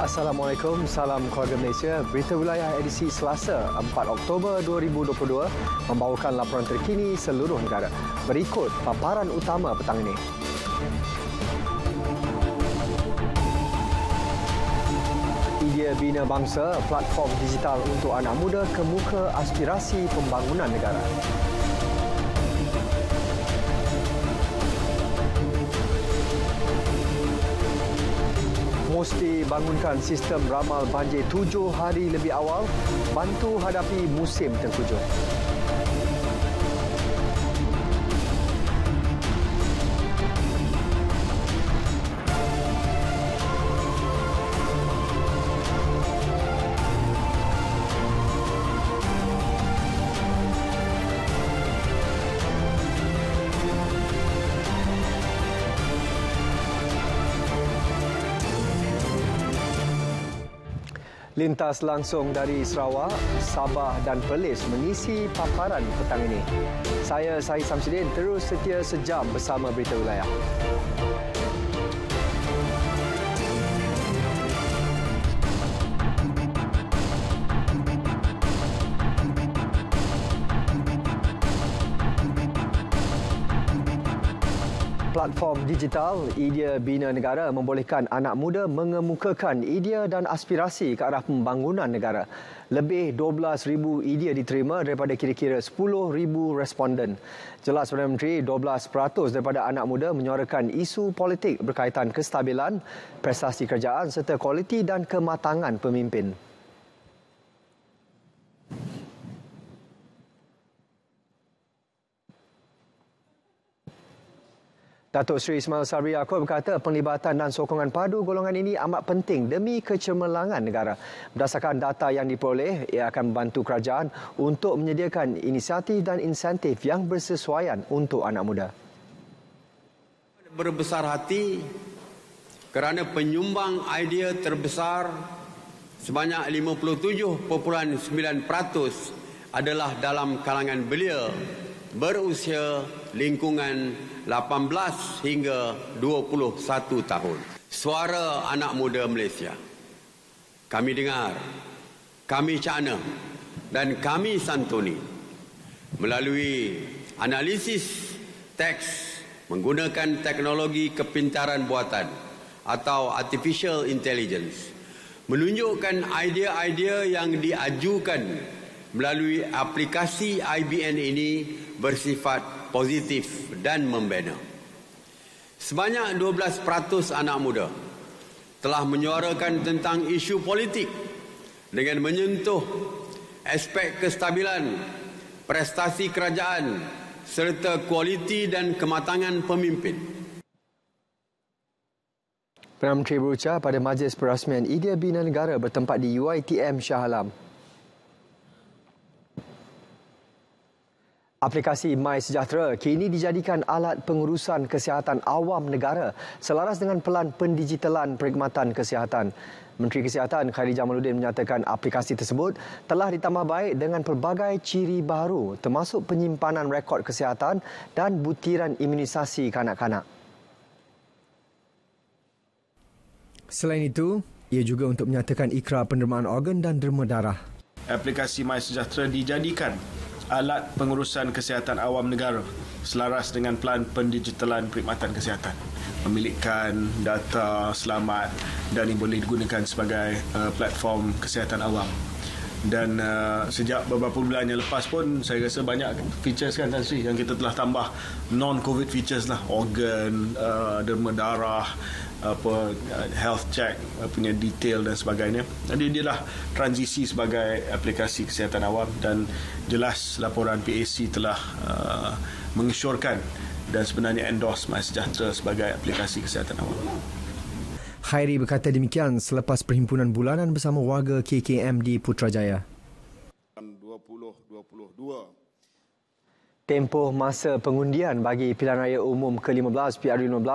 Assalamualaikum, salam keluarga Malaysia. Berita wilayah edisi Selasa 4 Oktober 2022 membawakan laporan terkini seluruh negara. Berikut paparan utama petang ini. Idea Bina Bangsa, platform digital untuk anak muda kemuka aspirasi pembangunan Negara. mesti bangunkan sistem ramal banjir tujuh hari lebih awal bantu hadapi musim tertujuh. lintas langsung dari Sarawak, Sabah dan Perlis mengisi paparan petang ini. Saya Sahih Samsidin terus setia sejam bersama Berita Wilayah. platform digital Idea Bina Negara membolehkan anak muda mengemukakan idea dan aspirasi ke arah pembangunan negara. Lebih 12,000 idea diterima daripada kira-kira 10,000 responden. Jelas Perdana Menteri, 12% daripada anak muda menyuarakan isu politik berkaitan kestabilan, prestasi kerjaan serta kualiti dan kematangan pemimpin. Datuk Seri Ismail Sabri Yaakob berkata penglibatan dan sokongan padu golongan ini amat penting demi kecemerlangan negara. Berdasarkan data yang diperoleh, ia akan membantu kerajaan untuk menyediakan inisiatif dan insentif yang bersesuaian untuk anak muda. Berbesar hati kerana penyumbang idea terbesar sebanyak 57.9% adalah dalam kalangan belia berusia lingkungan 18 hingga 21 tahun. Suara anak muda Malaysia. Kami dengar, kami cana dan kami santuni melalui analisis teks menggunakan teknologi kepintaran buatan atau artificial intelligence menunjukkan idea-idea yang diajukan melalui aplikasi IBN ini bersifat positif dan membina. Sebanyak 12% anak muda telah menyuarakan tentang isu politik dengan menyentuh aspek kestabilan, prestasi kerajaan serta kualiti dan kematangan pemimpin. Perdana Menteri berucap pada majlis perasmian idea Bina Negara bertempat di UITM Shah Alam. Aplikasi My Sejahtera kini dijadikan alat pengurusan kesihatan awam negara selaras dengan pelan pendigitalan perkhidmatan kesihatan. Menteri Kesihatan Khairi Jamaluddin menyatakan aplikasi tersebut telah ditambah baik dengan pelbagai ciri baru termasuk penyimpanan rekod kesihatan dan butiran imunisasi kanak-kanak. Selain itu, ia juga untuk menyatakan ikrar penderimaan organ dan derma darah. Aplikasi My Sejahtera dijadikan alat pengurusan kesihatan awam negara selaras dengan pelan pendigitalan perkhidmatan kesihatan memilikkan data selamat dan ini boleh digunakan sebagai uh, platform kesihatan awam dan uh, sejak beberapa bulan yang lepas pun saya rasa banyak features kan Tan Sri yang kita telah tambah non-covid features lah organ uh, derma darah apa uh, health check uh, punya detail dan sebagainya jadi dia dah transisi sebagai aplikasi kesihatan awam dan jelas laporan PAC telah uh, mengisyorkan dan sebenarnya endorse MySejahtera sebagai aplikasi kesihatan awam Khairi berkata demikian selepas perhimpunan bulanan bersama warga KKM di Putrajaya Tempoh masa pengundian bagi pilihan raya umum ke-15 PRU15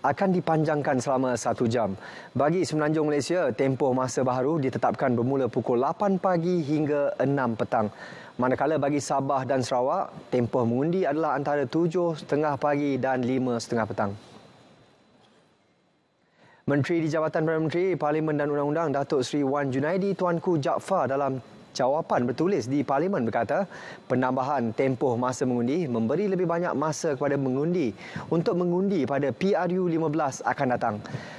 akan dipanjangkan selama satu jam. Bagi Semenanjung Malaysia, tempoh masa baru ditetapkan bermula pukul 8 pagi hingga 6 petang. Manakala bagi Sabah dan Sarawak, tempoh mengundi adalah antara 7.30 pagi dan 5.30 petang. Menteri di Jabatan Perdana Menteri, Parlimen dan Undang-Undang, Datuk Seri Wan Junaidi, Tuanku Jaafar dalam jawapan bertulis di parlimen berkata penambahan tempoh masa mengundi memberi lebih banyak masa kepada mengundi untuk mengundi pada PRU 15 akan datang.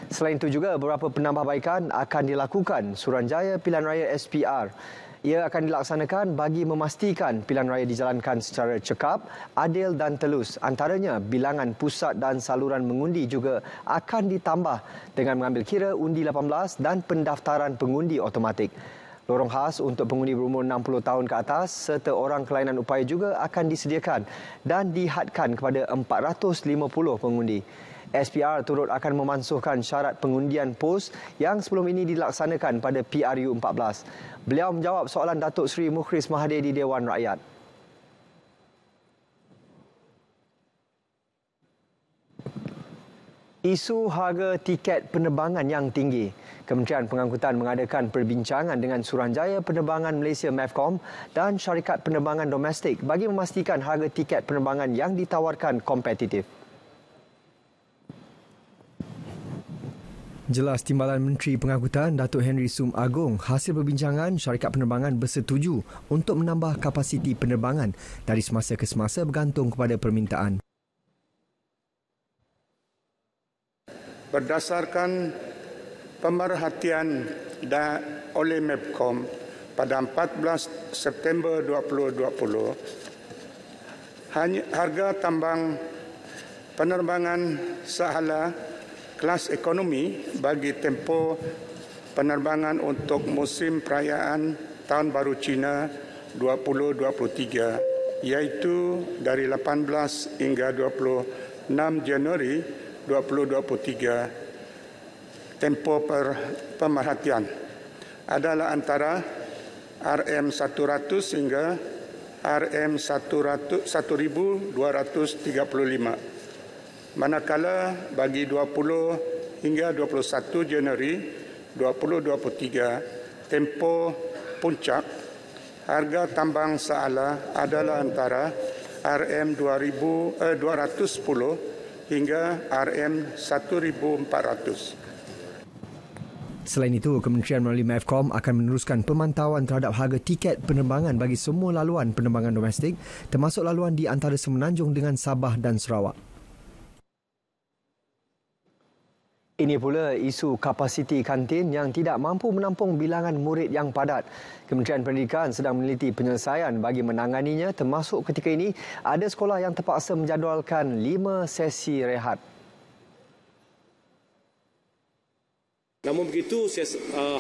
Selain itu juga beberapa penambahbaikan akan dilakukan Suranjaya Pilihan Raya SPR. Ia akan dilaksanakan bagi memastikan pilihan raya dijalankan secara cekap, adil dan telus. Antaranya, bilangan pusat dan saluran mengundi juga akan ditambah dengan mengambil kira undi 18 dan pendaftaran pengundi otomatik. Lorong khas untuk pengundi berumur 60 tahun ke atas serta orang kelainan upaya juga akan disediakan dan dihadkan kepada 450 pengundi. SPR turut akan memansuhkan syarat pengundian pos yang sebelum ini dilaksanakan pada PRU 14. Beliau menjawab soalan Datuk Seri Mukhris Mahathir di Dewan Rakyat. Isu harga tiket penerbangan yang tinggi. Kementerian Pengangkutan mengadakan perbincangan dengan Suruhanjaya Penerbangan Malaysia MAFCOM dan syarikat penerbangan domestik bagi memastikan harga tiket penerbangan yang ditawarkan kompetitif. Jelas timbalan Menteri Pengangkutan Datuk Henry Sum Agong, hasil perbincangan syarikat penerbangan bersetuju untuk menambah kapasiti penerbangan dari semasa ke semasa bergantung kepada permintaan. berdasarkan pemerhatian da oleh MEPCOM pada 14 September 2020 harga tambang penerbangan sahala kelas ekonomi bagi tempo penerbangan untuk musim perayaan Tahun Baru Cina 2023 iaitu dari 18 hingga 26 Januari 2023 tempo per pemerhatian adalah antara RM100 sehingga RM1235 manakala bagi 20 hingga 21 Januari 2023 tempo puncak harga tambang seala adalah antara RM2000 eh, hingga RM1,400. Selain itu, Kementerian Melalui MAFCOM akan meneruskan pemantauan terhadap harga tiket penerbangan bagi semua laluan penerbangan domestik termasuk laluan di antara Semenanjung dengan Sabah dan Sarawak. Ini pula isu kapasiti kantin yang tidak mampu menampung bilangan murid yang padat. Kementerian Pendidikan sedang meneliti penyelesaian bagi menanganinya termasuk ketika ini ada sekolah yang terpaksa menjadualkan lima sesi rehat. Namun begitu eh,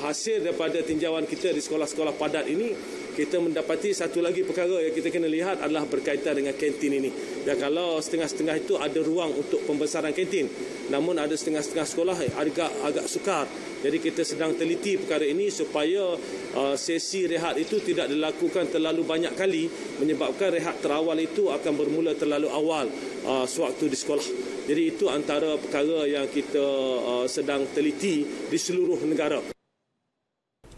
hasil daripada tinjauan kita di sekolah-sekolah padat ini kita mendapati satu lagi perkara yang kita kena lihat adalah berkaitan dengan kantin ini. Dan kalau setengah-setengah itu ada ruang untuk pembesaran kantin, namun ada setengah-setengah sekolah agak agak sukar. Jadi kita sedang teliti perkara ini supaya uh, sesi rehat itu tidak dilakukan terlalu banyak kali menyebabkan rehat terawal itu akan bermula terlalu awal uh, sewaktu di sekolah. Jadi itu antara perkara yang kita uh, sedang teliti di seluruh negara.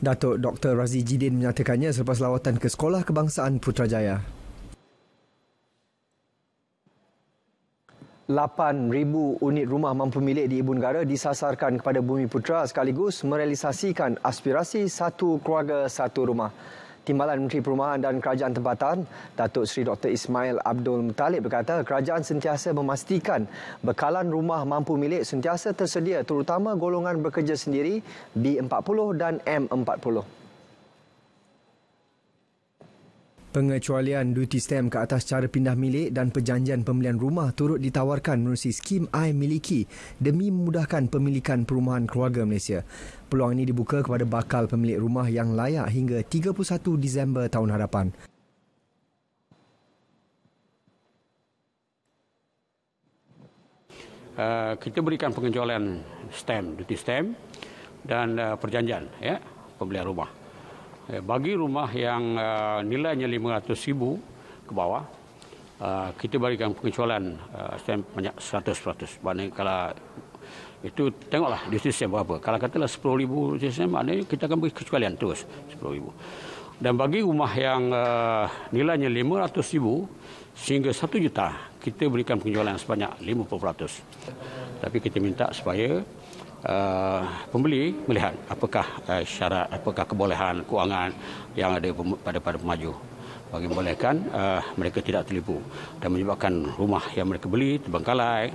Datuk Dr. Razi Jidin menyatakannya selepas lawatan ke Sekolah Kebangsaan Putrajaya. 8,000 unit rumah mampu milik di Ibu Negara disasarkan kepada Bumi Putra sekaligus merealisasikan aspirasi satu keluarga satu rumah. Timbalan Menteri Perumahan dan Kerajaan Tempatan, Datuk Seri Dr. Ismail Abdul Mutalib berkata kerajaan sentiasa memastikan bekalan rumah mampu milik sentiasa tersedia terutama golongan bekerja sendiri B40 dan M40. Pengecualian duty stamp ke atas cara pindah milik dan perjanjian pembelian rumah turut ditawarkan melalui skim I Miliki demi memudahkan pemilikan perumahan keluarga Malaysia. Peluang ini dibuka kepada bakal pemilik rumah yang layak hingga 31 Disember tahun hadapan. Uh, kita berikan pengecualian stamp, duty stamp dan uh, perjanjian ya, pembelian rumah. Eh, bagi rumah yang eh, nilainya RM500,000 ke bawah, eh, kita berikan pengecualian stamp banyak 100%. Maknanya kalau itu tengoklah di sistem berapa. Kalau katalah RM10,000 di sistem, mana kita akan beri kecualian terus RM10,000. Dan bagi rumah yang nilainya RM500,000 sehingga RM1 juta, kita berikan pengecualian sebanyak 50%. Tapi kita minta supaya Eh, pembeli melihat apakah uh, syarat apakah kebolehan kewangan yang ada pada pada pemaju bagi membolehkan uh, mereka tidak terlibu dan menyebabkan rumah yang mereka beli terbengkalai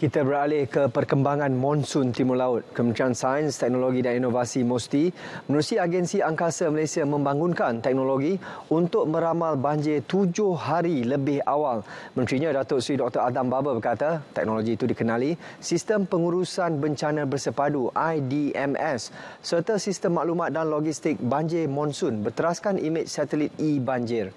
Kita beralih ke perkembangan monsun timur laut. Kementerian Sains, Teknologi dan Inovasi MOSTI menerusi Agensi Angkasa Malaysia membangunkan teknologi untuk meramal banjir tujuh hari lebih awal. Menterinya Datuk Sri Dr. Adam Baba berkata teknologi itu dikenali Sistem Pengurusan Bencana Bersepadu IDMS serta Sistem Maklumat dan Logistik Banjir Monsun berteraskan imej satelit e-banjir.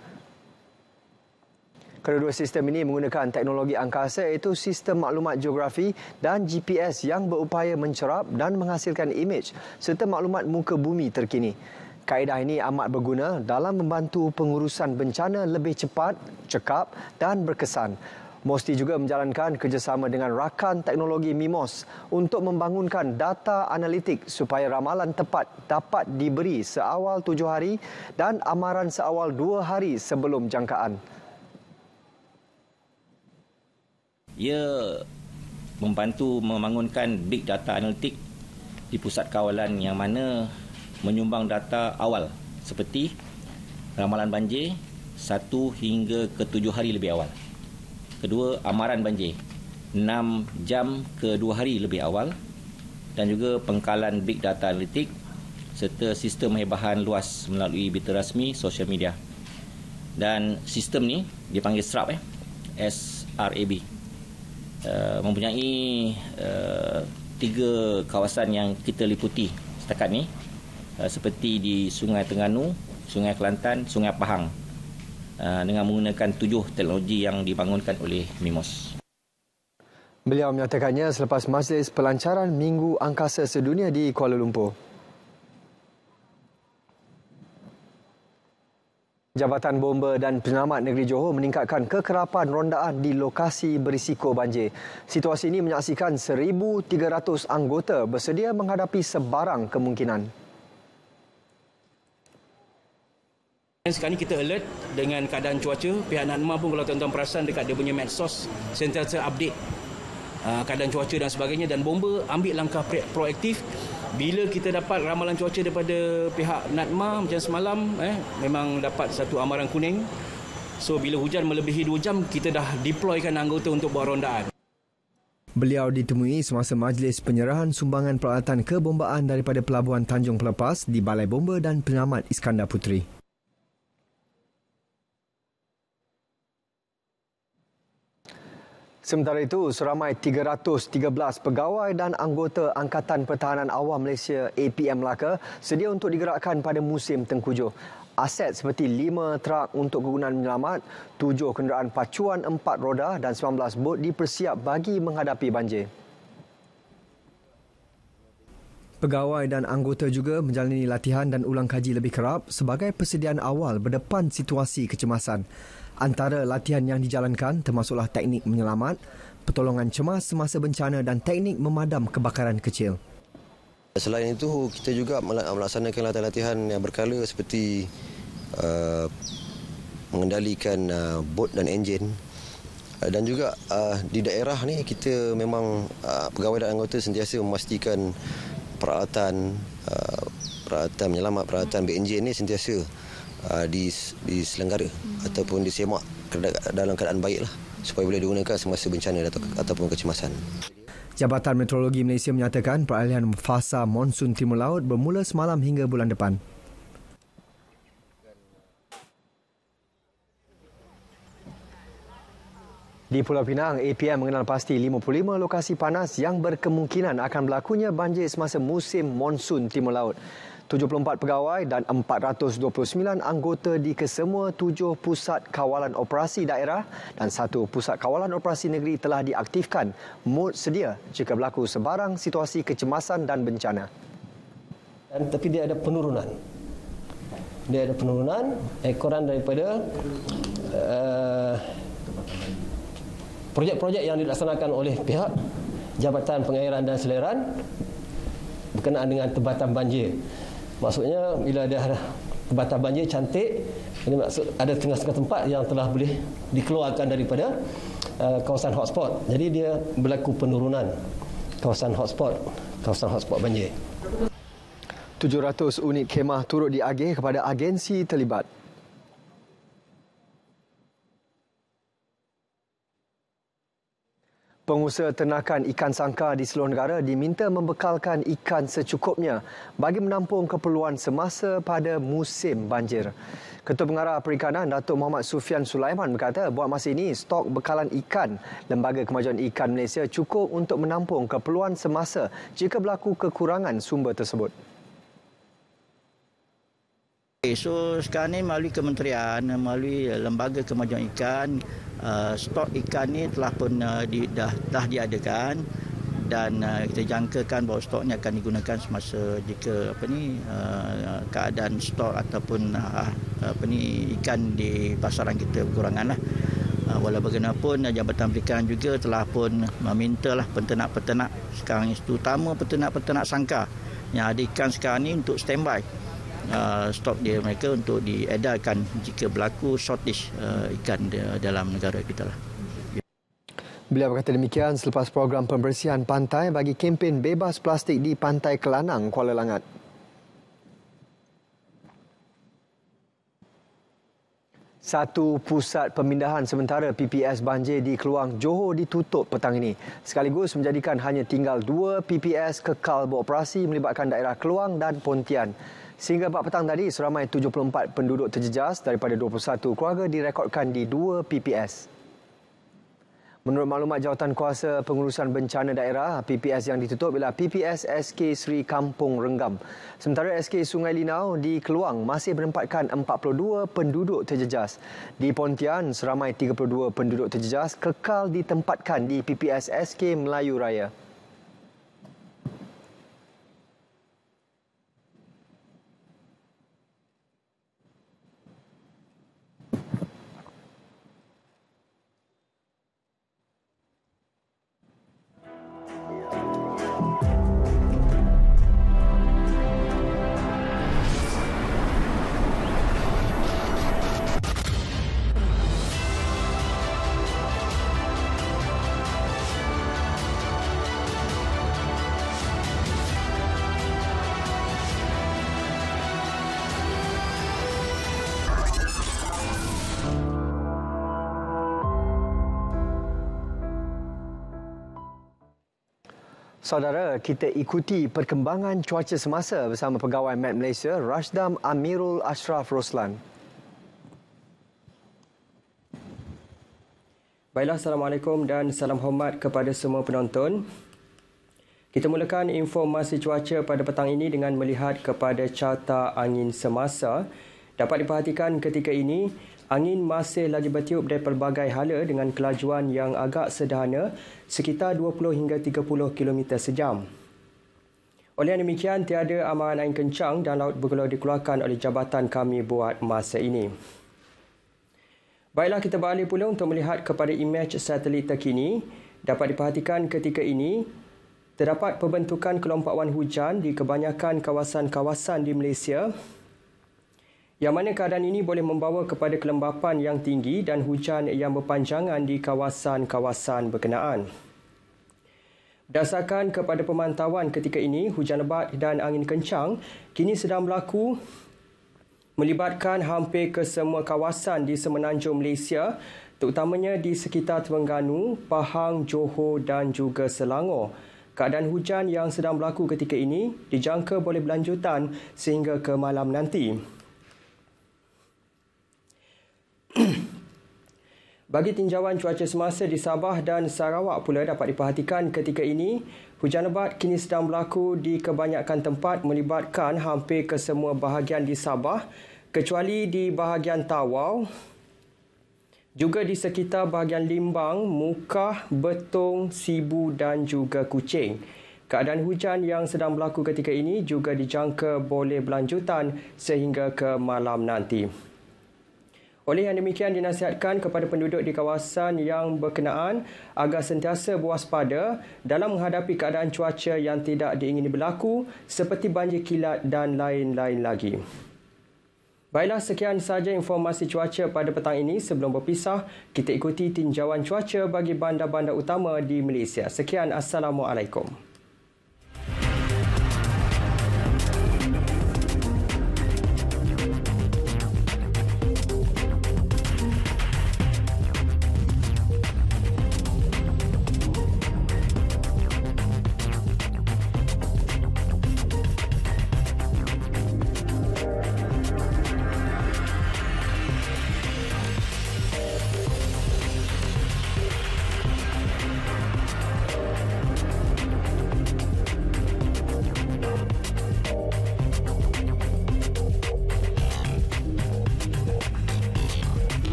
Kedua-dua sistem ini menggunakan teknologi angkasa iaitu sistem maklumat geografi dan GPS yang berupaya mencerap dan menghasilkan imej serta maklumat muka bumi terkini. Kaedah ini amat berguna dalam membantu pengurusan bencana lebih cepat, cekap dan berkesan. Mosti juga menjalankan kerjasama dengan rakan teknologi MIMOS untuk membangunkan data analitik supaya ramalan tepat dapat diberi seawal tujuh hari dan amaran seawal dua hari sebelum jangkaan. ia membantu membangunkan big data analytic di pusat kawalan yang mana menyumbang data awal seperti ramalan banjir satu hingga ke tujuh hari lebih awal. Kedua, amaran banjir enam jam ke dua hari lebih awal dan juga pengkalan big data analytic serta sistem hebahan luas melalui berita rasmi social media. Dan sistem ni dipanggil SRAB eh. S R A B. Uh, mempunyai uh, tiga kawasan yang kita liputi setakat ni uh, seperti di Sungai Terengganu, Sungai Kelantan, Sungai Pahang uh, dengan menggunakan tujuh teknologi yang dibangunkan oleh MIMOS. Beliau menyatakannya selepas majlis pelancaran Minggu Angkasa Sedunia di Kuala Lumpur. Jabatan Bomba dan Penyelamat Negeri Johor meningkatkan kekerapan rondaan di lokasi berisiko banjir. Situasi ini menyaksikan 1,300 anggota bersedia menghadapi sebarang kemungkinan. Sekarang ini kita alert dengan keadaan cuaca. Pihak Nanma pun kalau tuan-tuan perasan dekat dia punya medsos, sentiasa update Uh, keadaan cuaca dan sebagainya dan bomba ambil langkah proaktif bila kita dapat ramalan cuaca daripada pihak NADMA macam semalam eh memang dapat satu amaran kuning so bila hujan melebihi 2 jam kita dah deploykan anggota untuk buat rondaan Beliau ditemui semasa majlis penyerahan sumbangan peralatan kebombaan daripada Pelabuhan Tanjung Pelepas di Balai Bomba dan Penyelamat Iskandar Putri. Sementara itu, seramai 313 pegawai dan anggota Angkatan Pertahanan Awam Malaysia APM Melaka sedia untuk digerakkan pada musim tengkujuh. Aset seperti 5 trak untuk kegunaan menyelamat, 7 kenderaan pacuan 4 roda dan 19 bot dipersiap bagi menghadapi banjir. Pegawai dan anggota juga menjalani latihan dan ulang kaji lebih kerap sebagai persediaan awal berdepan situasi kecemasan. Antara latihan yang dijalankan termasuklah teknik menyelamat, pertolongan cemas semasa bencana dan teknik memadam kebakaran kecil. Selain itu, kita juga melaksanakan latihan-latihan yang berkala seperti uh, mengendalikan uh, bot dan enjin. Uh, dan juga uh, di daerah ni kita memang uh, pegawai dan anggota sentiasa memastikan peralatan uh, peralatan menyelamat, peralatan B enjin ni sentiasa Uh, diselenggara hmm. ataupun di disemak dalam keadaan baiklah supaya boleh digunakan semasa bencana atau, hmm. ataupun kecemasan. Jabatan Meteorologi Malaysia menyatakan peralihan fasa monsun timur laut bermula semalam hingga bulan depan. Di Pulau Pinang, APM mengenal pasti 55 lokasi panas yang berkemungkinan akan berlakunya banjir semasa musim monsun timur laut. 74 pegawai dan 429 anggota di kesemua tujuh pusat kawalan operasi daerah dan satu pusat kawalan operasi negeri telah diaktifkan mod sedia jika berlaku sebarang situasi kecemasan dan bencana. Dan, tapi dia ada penurunan. Dia ada penurunan ekoran daripada uh, projek-projek yang dilaksanakan oleh pihak Jabatan Pengairan dan Seleran berkenaan dengan tebatan banjir. Maksudnya bila ada batas banjir cantik, ini maksud ada tengah-tengah tempat yang telah boleh dikeluarkan daripada uh, kawasan hotspot. Jadi dia berlaku penurunan kawasan hotspot, kawasan hotspot banjir. 700 unit kemah turut diagih kepada agensi terlibat. Pengusaha ternakan ikan sangka di seluruh negara diminta membekalkan ikan secukupnya bagi menampung keperluan semasa pada musim banjir. Ketua Pengarah Perikanan Datuk Muhammad Sufian Sulaiman berkata buat masa ini stok bekalan ikan Lembaga Kemajuan Ikan Malaysia cukup untuk menampung keperluan semasa jika berlaku kekurangan sumber tersebut. So sekarang ni melalui kementerian, melalui eh, lembaga kemajuan ikan, eh, stok ikan ni telah pun eh, di, dah, dah diadakan dan kita jangkakan bahawa stok ni akan digunakan semasa jika apa ni keadaan stok ataupun ah, apa ni ikan di pasaran kita berkurangan lah. Walau bagaimanapun Jabatan Perikanan juga telah pun memintalah peternak-peternak sekarang ini terutama peternak-peternak sangka yang ada ikan sekarang ini untuk standby Uh, stok dia mereka untuk diedarkan jika berlaku shortage uh, ikan uh, dalam negara kita lah. Beliau berkata demikian selepas program pembersihan pantai bagi kempen bebas plastik di Pantai Kelanang, Kuala Langat. Satu pusat pemindahan sementara PPS banjir di Keluang Johor ditutup petang ini. Sekaligus menjadikan hanya tinggal dua PPS kekal beroperasi melibatkan daerah Keluang dan Pontian. Sehingga 4 petang tadi, seramai 74 penduduk terjejas daripada 21 keluarga direkodkan di dua PPS. Menurut maklumat jawatan kuasa pengurusan bencana daerah, PPS yang ditutup ialah PPS SK Sri Kampung Renggam. Sementara SK Sungai Linau di Keluang masih menempatkan 42 penduduk terjejas. Di Pontian, seramai 32 penduduk terjejas kekal ditempatkan di PPS SK Melayu Raya. saudara, kita ikuti perkembangan cuaca semasa bersama pegawai Met Malaysia, Rashdam Amirul Ashraf Roslan. Baiklah, Assalamualaikum dan salam hormat kepada semua penonton. Kita mulakan informasi cuaca pada petang ini dengan melihat kepada carta angin semasa. Dapat diperhatikan ketika ini, Angin masih lagi bertiup dari pelbagai hala dengan kelajuan yang agak sederhana sekitar 20 hingga 30 km sejam. Oleh demikian, tiada amaran angin kencang dan laut bergelar dikeluarkan oleh jabatan kami buat masa ini. Baiklah, kita balik pula untuk melihat kepada imej satelit terkini. Dapat diperhatikan ketika ini, terdapat pembentukan kelompokan hujan di kebanyakan kawasan-kawasan di Malaysia yang mana keadaan ini boleh membawa kepada kelembapan yang tinggi dan hujan yang berpanjangan di kawasan-kawasan berkenaan. Berdasarkan kepada pemantauan ketika ini, hujan lebat dan angin kencang kini sedang berlaku melibatkan hampir ke semua kawasan di semenanjung Malaysia terutamanya di sekitar Terengganu, Pahang, Johor dan juga Selangor. Keadaan hujan yang sedang berlaku ketika ini dijangka boleh berlanjutan sehingga ke malam nanti. Bagi tinjauan cuaca semasa di Sabah dan Sarawak pula dapat diperhatikan ketika ini, hujan lebat kini sedang berlaku di kebanyakan tempat melibatkan hampir ke semua bahagian di Sabah kecuali di bahagian Tawau, juga di sekitar bahagian Limbang, Mukah, Betong, Sibu dan juga Kuching. Keadaan hujan yang sedang berlaku ketika ini juga dijangka boleh berlanjutan sehingga ke malam nanti. Oleh yang demikian dinasihatkan kepada penduduk di kawasan yang berkenaan agar sentiasa berwaspada dalam menghadapi keadaan cuaca yang tidak diingini berlaku seperti banjir kilat dan lain-lain lagi. Baiklah sekian sahaja informasi cuaca pada petang ini sebelum berpisah kita ikuti tinjauan cuaca bagi bandar-bandar utama di Malaysia. Sekian assalamualaikum.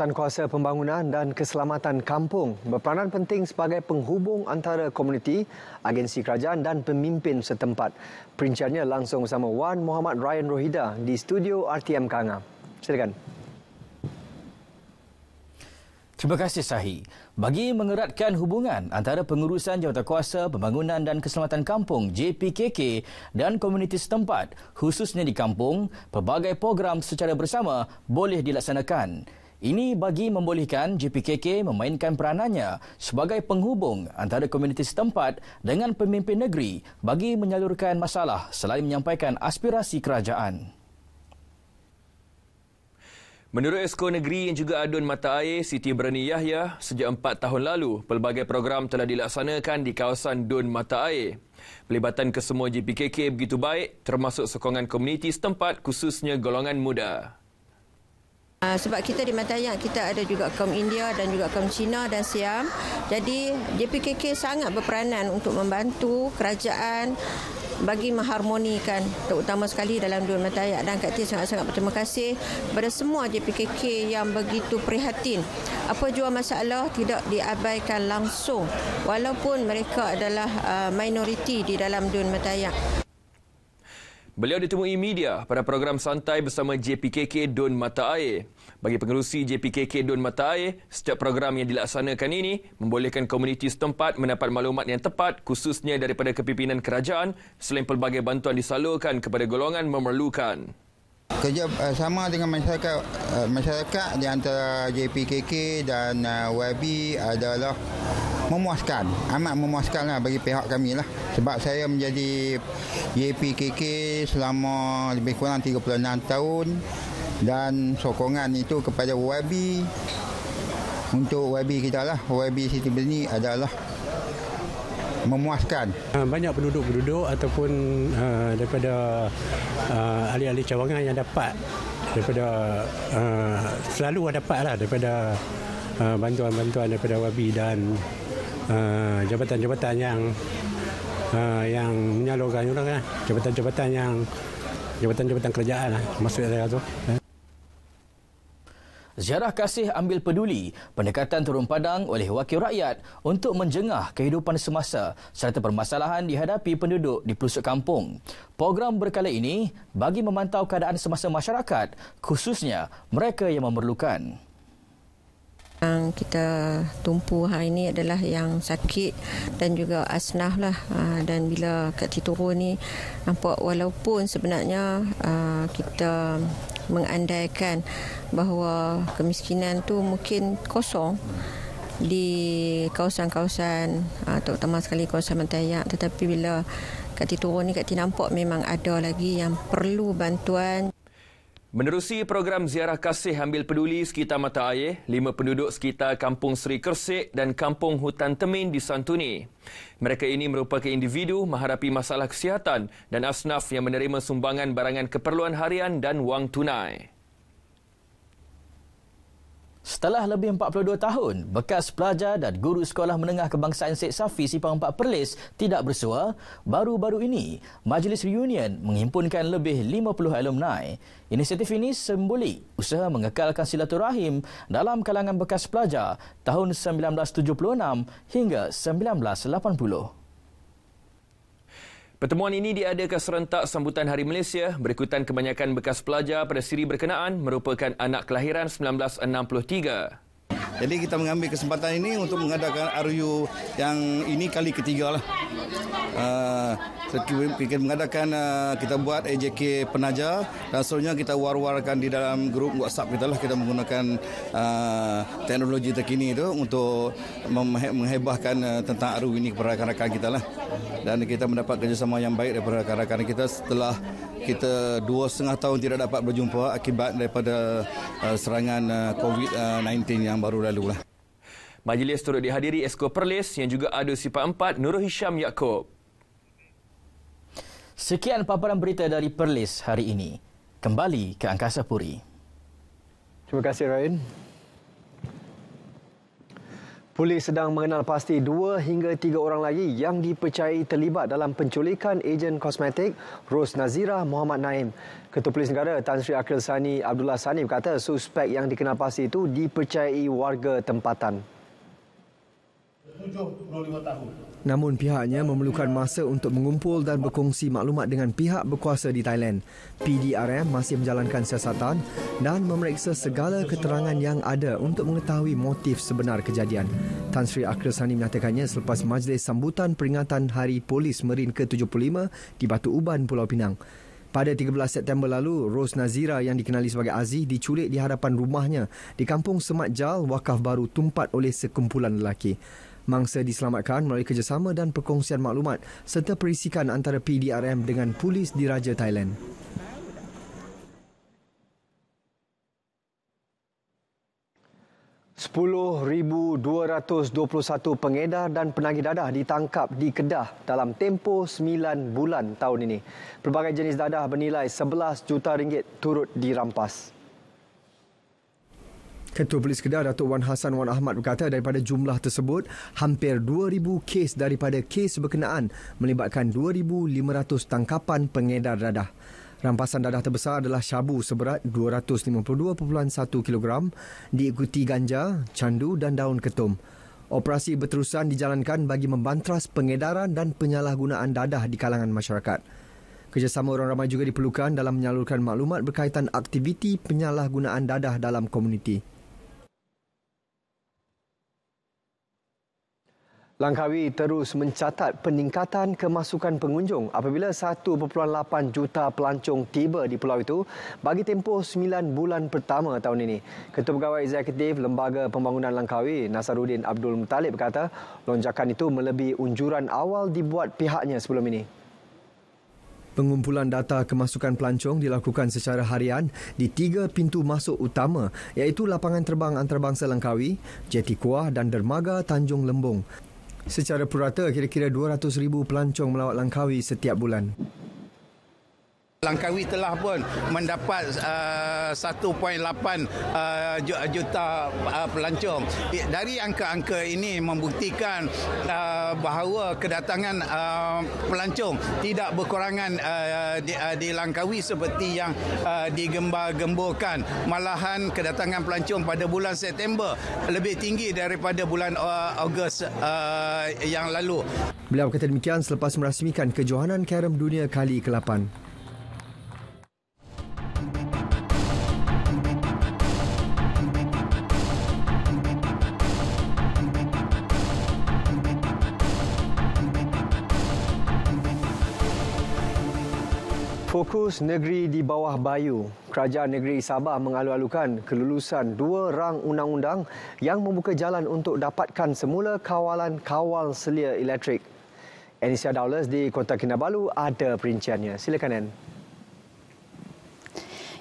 Jabatan Kuasa Pembangunan dan Keselamatan Kampung berperanan penting sebagai penghubung antara komuniti, agensi kerajaan dan pemimpin setempat. Perinciannya langsung bersama Wan Muhammad Ryan Rohida di studio RTM Kanga. Silakan. Terima kasih Sahi. Bagi mengeratkan hubungan antara pengurusan Jabatan Kuasa Pembangunan dan Keselamatan Kampung JPKK dan komuniti setempat, khususnya di kampung, pelbagai program secara bersama boleh dilaksanakan. Ini bagi membolehkan JPKK memainkan peranannya sebagai penghubung antara komuniti setempat dengan pemimpin negeri bagi menyalurkan masalah selain menyampaikan aspirasi kerajaan. Menurut Esko Negeri yang juga adun mata air Siti Berani Yahya, sejak empat tahun lalu, pelbagai program telah dilaksanakan di kawasan Dun Mata Air. Pelibatan kesemua JPKK begitu baik, termasuk sokongan komuniti setempat khususnya golongan muda. Ah, sebab kita di Matayak kita ada juga kaum India dan juga kaum Cina dan Siam. Jadi JPKK sangat berperanan untuk membantu kerajaan bagi mengharmonikan terutama sekali dalam dua mata ayat dan Kak Tia sangat-sangat berterima kasih kepada semua JPKK yang begitu prihatin apa jua masalah tidak diabaikan langsung walaupun mereka adalah uh, minoriti di dalam dun mata ayat. Beliau ditemui media pada program santai bersama JPKK Don Mata Air. Bagi pengerusi JPKK Don Mata Air, setiap program yang dilaksanakan ini membolehkan komuniti setempat mendapat maklumat yang tepat khususnya daripada kepimpinan kerajaan selain pelbagai bantuan disalurkan kepada golongan memerlukan kerja eh, sama dengan masyarakat eh, masyarakat di antara JPKK dan uh, eh, YB adalah memuaskan amat memuaskan lah bagi pihak kami lah sebab saya menjadi JPKK selama lebih kurang 36 tahun dan sokongan itu kepada YB untuk YB kita lah YB Siti Berni adalah memuaskan? Ah, banyak penduduk-penduduk ataupun uh, daripada uh, ahli-ahli cawangan yang dapat daripada uh, selalu lah daripada uh, bantuan-bantuan daripada WABI dan uh, jabatan-jabatan yang uh, yang menyalurkan juga kan? Lah. jabatan-jabatan yang jabatan-jabatan kerajaan lah, maksud saya Ziarah Kasih Ambil Peduli, pendekatan turun padang oleh wakil rakyat untuk menjengah kehidupan semasa serta permasalahan dihadapi penduduk di pelosok kampung. Program berkala ini bagi memantau keadaan semasa masyarakat khususnya mereka yang memerlukan. Yang kita tumpu hari ini adalah yang sakit dan juga asnah lah. Ah, dan bila Kak Titoro ni nampak walaupun sebenarnya ah, kita mengandaikan bahawa kemiskinan tu mungkin kosong di kawasan-kawasan atau ah, terutama sekali kawasan Mentayak tetapi bila kat Titurun ni kat nampak memang ada lagi yang perlu bantuan Menerusi program ziarah kasih ambil peduli sekitar mata air, lima penduduk sekitar Kampung Seri Kersik dan Kampung Hutan Temin di Santuni, Mereka ini merupakan individu menghadapi masalah kesihatan dan asnaf yang menerima sumbangan barangan keperluan harian dan wang tunai. Setelah lebih 42 tahun, bekas pelajar dan guru sekolah menengah kebangsaan Syed Safi Sipang Empat Perlis tidak bersua, baru-baru ini Majlis Reunion menghimpunkan lebih 50 alumni. Inisiatif ini semboli usaha mengekalkan silaturahim dalam kalangan bekas pelajar tahun 1976 hingga 1980. Pertemuan ini diadakan serentak sambutan Hari Malaysia berikutan kebanyakan bekas pelajar pada siri berkenaan merupakan anak kelahiran 1963. Jadi kita mengambil kesempatan ini untuk mengadakan RU yang ini kali ketiga lah. Uh, kita mengadakan uh, kita buat AJK penaja dan seterusnya kita war-warkan di dalam grup WhatsApp kita lah kita menggunakan uh, teknologi terkini itu untuk menghebahkan uh, tentang RU ini kepada rakan-rakan kita lah dan kita mendapat kerjasama yang baik daripada rakan-rakan kita setelah kita dua setengah tahun tidak dapat berjumpa akibat daripada uh, serangan uh, COVID-19 yang baru dah berlalu. Majlis turut dihadiri Esko Perlis yang juga ada sifat empat Nurul Hisham Yaakob. Sekian paparan berita dari Perlis hari ini. Kembali ke Angkasa Puri. Terima kasih Ryan. Polis sedang mengenal pasti dua hingga tiga orang lagi yang dipercayai terlibat dalam penculikan ejen kosmetik Ros Nazira Muhammad Naim. Ketua Polis Negara Tan Sri Akhil Sani Abdullah Sani berkata suspek yang dikenal pasti itu dipercayai warga tempatan. Namun pihaknya memerlukan masa untuk mengumpul dan berkongsi maklumat dengan pihak berkuasa di Thailand. PDRM masih menjalankan siasatan dan memeriksa segala keterangan yang ada untuk mengetahui motif sebenar kejadian. Tan Sri Akhil Sani menyatakannya selepas majlis sambutan peringatan Hari Polis Merin ke-75 di Batu Uban, Pulau Pinang. Pada 13 September lalu, Rose Nazira yang dikenali sebagai Aziz diculik di hadapan rumahnya di kampung Semat Jal, Wakaf Baru, tumpat oleh sekumpulan lelaki mangsa diselamatkan melalui kerjasama dan perkongsian maklumat serta perisikan antara PDRM dengan polis di Raja Thailand. Sepuluh ribu dua ratus dua puluh satu pengedar dan penagih dadah ditangkap di Kedah dalam tempoh sembilan bulan tahun ini. Pelbagai jenis dadah bernilai sebelas juta ringgit turut dirampas. Ketua Polis Kedah Datuk Wan Hasan Wan Ahmad berkata daripada jumlah tersebut hampir 2000 kes daripada kes berkenaan melibatkan 2500 tangkapan pengedar dadah. Rampasan dadah terbesar adalah syabu seberat 252.1 kg diikuti ganja, candu dan daun ketum. Operasi berterusan dijalankan bagi membantras pengedaran dan penyalahgunaan dadah di kalangan masyarakat. Kerjasama orang ramai juga diperlukan dalam menyalurkan maklumat berkaitan aktiviti penyalahgunaan dadah dalam komuniti. Langkawi terus mencatat peningkatan kemasukan pengunjung apabila 1.8 juta pelancong tiba di pulau itu bagi tempoh 9 bulan pertama tahun ini. Ketua Pegawai Eksekutif Lembaga Pembangunan Langkawi Nasaruddin Abdul Muttalib berkata lonjakan itu melebihi unjuran awal dibuat pihaknya sebelum ini. Pengumpulan data kemasukan pelancong dilakukan secara harian di tiga pintu masuk utama iaitu Lapangan Terbang Antarabangsa Langkawi, Jeti Kuah dan Dermaga Tanjung Lembong. Secara purata, kira-kira 200,000 pelancong melawat Langkawi setiap bulan. Langkawi telah pun mendapat uh, 1.8 uh, juta uh, pelancong. Dari angka-angka ini membuktikan uh, bahawa kedatangan uh, pelancong tidak berkurangan uh, di, uh, di Langkawi seperti yang uh, digembar-gemburkan. Malahan kedatangan pelancong pada bulan September lebih tinggi daripada bulan uh, Ogos uh, yang lalu. Beliau kata demikian selepas merasmikan kejohanan Kerem Dunia kali ke-8. Kampus Negeri di bawah Bayu, Kerajaan Negeri Sabah mengalu-alukan kelulusan dua rang undang-undang yang membuka jalan untuk dapatkan semula kawalan kawal selia elektrik. Enisia Dawlas di Kota Kinabalu ada perinciannya. Silakan, Anne.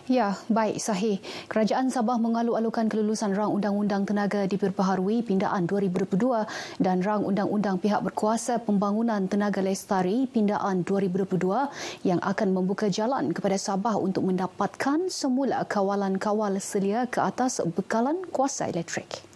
Ya, baik sahih. Kerajaan Sabah mengalu-alukan kelulusan rang undang-undang tenaga diperbaharui pindaan 2022 dan rang undang-undang pihak berkuasa pembangunan tenaga lestari pindaan 2022 yang akan membuka jalan kepada Sabah untuk mendapatkan semula kawalan kawal selia ke atas bekalan kuasa elektrik.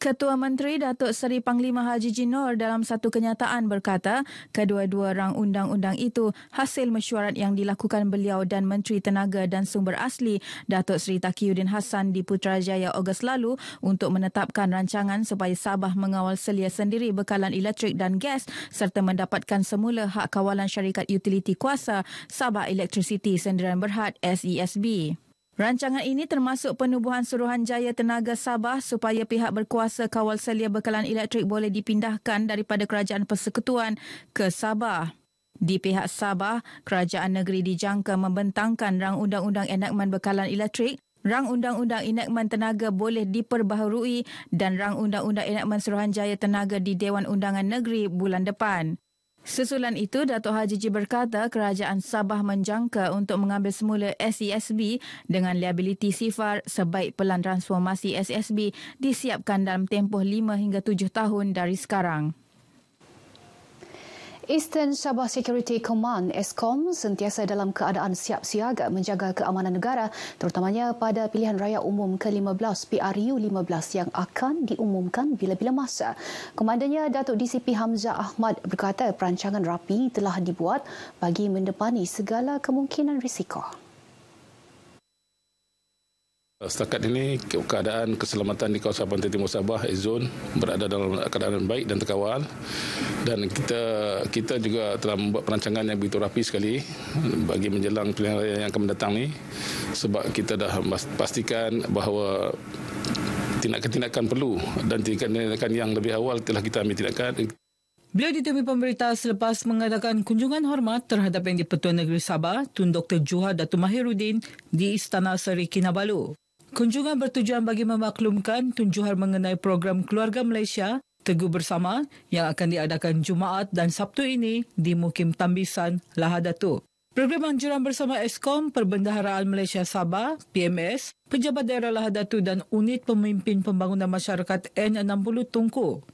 Ketua Menteri Datuk Seri Panglima Haji Jinor dalam satu kenyataan berkata, kedua-dua rang undang-undang itu hasil mesyuarat yang dilakukan beliau dan Menteri Tenaga dan Sumber Asli Datuk Seri Takiuddin Hassan di Putrajaya Ogos lalu untuk menetapkan rancangan supaya Sabah mengawal selia sendiri bekalan elektrik dan gas serta mendapatkan semula hak kawalan syarikat utiliti kuasa Sabah Electricity Sendirian Berhad SESB. Rancangan ini termasuk penubuhan Suruhanjaya Tenaga Sabah supaya pihak berkuasa kawal selia bekalan elektrik boleh dipindahkan daripada Kerajaan Persekutuan ke Sabah. Di pihak Sabah, Kerajaan Negeri dijangka membentangkan rang undang-undang Enakmen bekalan elektrik Rang Undang-Undang Enakmen Tenaga boleh diperbaharui dan Rang Undang-Undang Enakmen Suruhanjaya Tenaga di Dewan Undangan Negeri bulan depan. Susulan itu, Datuk Haji Ji berkata kerajaan Sabah menjangka untuk mengambil semula SESB dengan liability sifar sebaik pelan transformasi SESB disiapkan dalam tempoh 5 hingga 7 tahun dari sekarang. Eastern Sabah Security Command ESCOM sentiasa dalam keadaan siap siaga menjaga keamanan negara terutamanya pada pilihan raya umum ke-15 PRU-15 yang akan diumumkan bila-bila masa. Komandannya Datuk DCP Hamzah Ahmad berkata perancangan rapi telah dibuat bagi mendepani segala kemungkinan risiko. Eh, setakat ini keadaan keselamatan di kawasan Pantai Timur Sabah A Zone berada dalam keadaan baik dan terkawal dan kita kita juga telah membuat perancangan yang begitu rapi sekali bagi menjelang pilihan raya yang akan datang ni. sebab kita dah pastikan bahawa tindakan-tindakan perlu dan tindakan-tindakan yang lebih awal telah kita ambil tindakan. Beliau ditemui pemerintah selepas mengadakan kunjungan hormat terhadap Yang di-Pertuan Negeri Sabah, Tun Dr. Johar Datuk Mahirudin di Istana Seri Kinabalu. Kunjungan bertujuan bagi memaklumkan tunjuhan mengenai program keluarga Malaysia Teguh Bersama yang akan diadakan Jumaat dan Sabtu ini di Mukim Tambisan, Lahadatu. Program anjuran bersama ESKOM, Perbendaharaan Malaysia Sabah, PMS, Pejabat Daerah Lahadatu dan Unit Pemimpin Pembangunan Masyarakat N60 Tungku.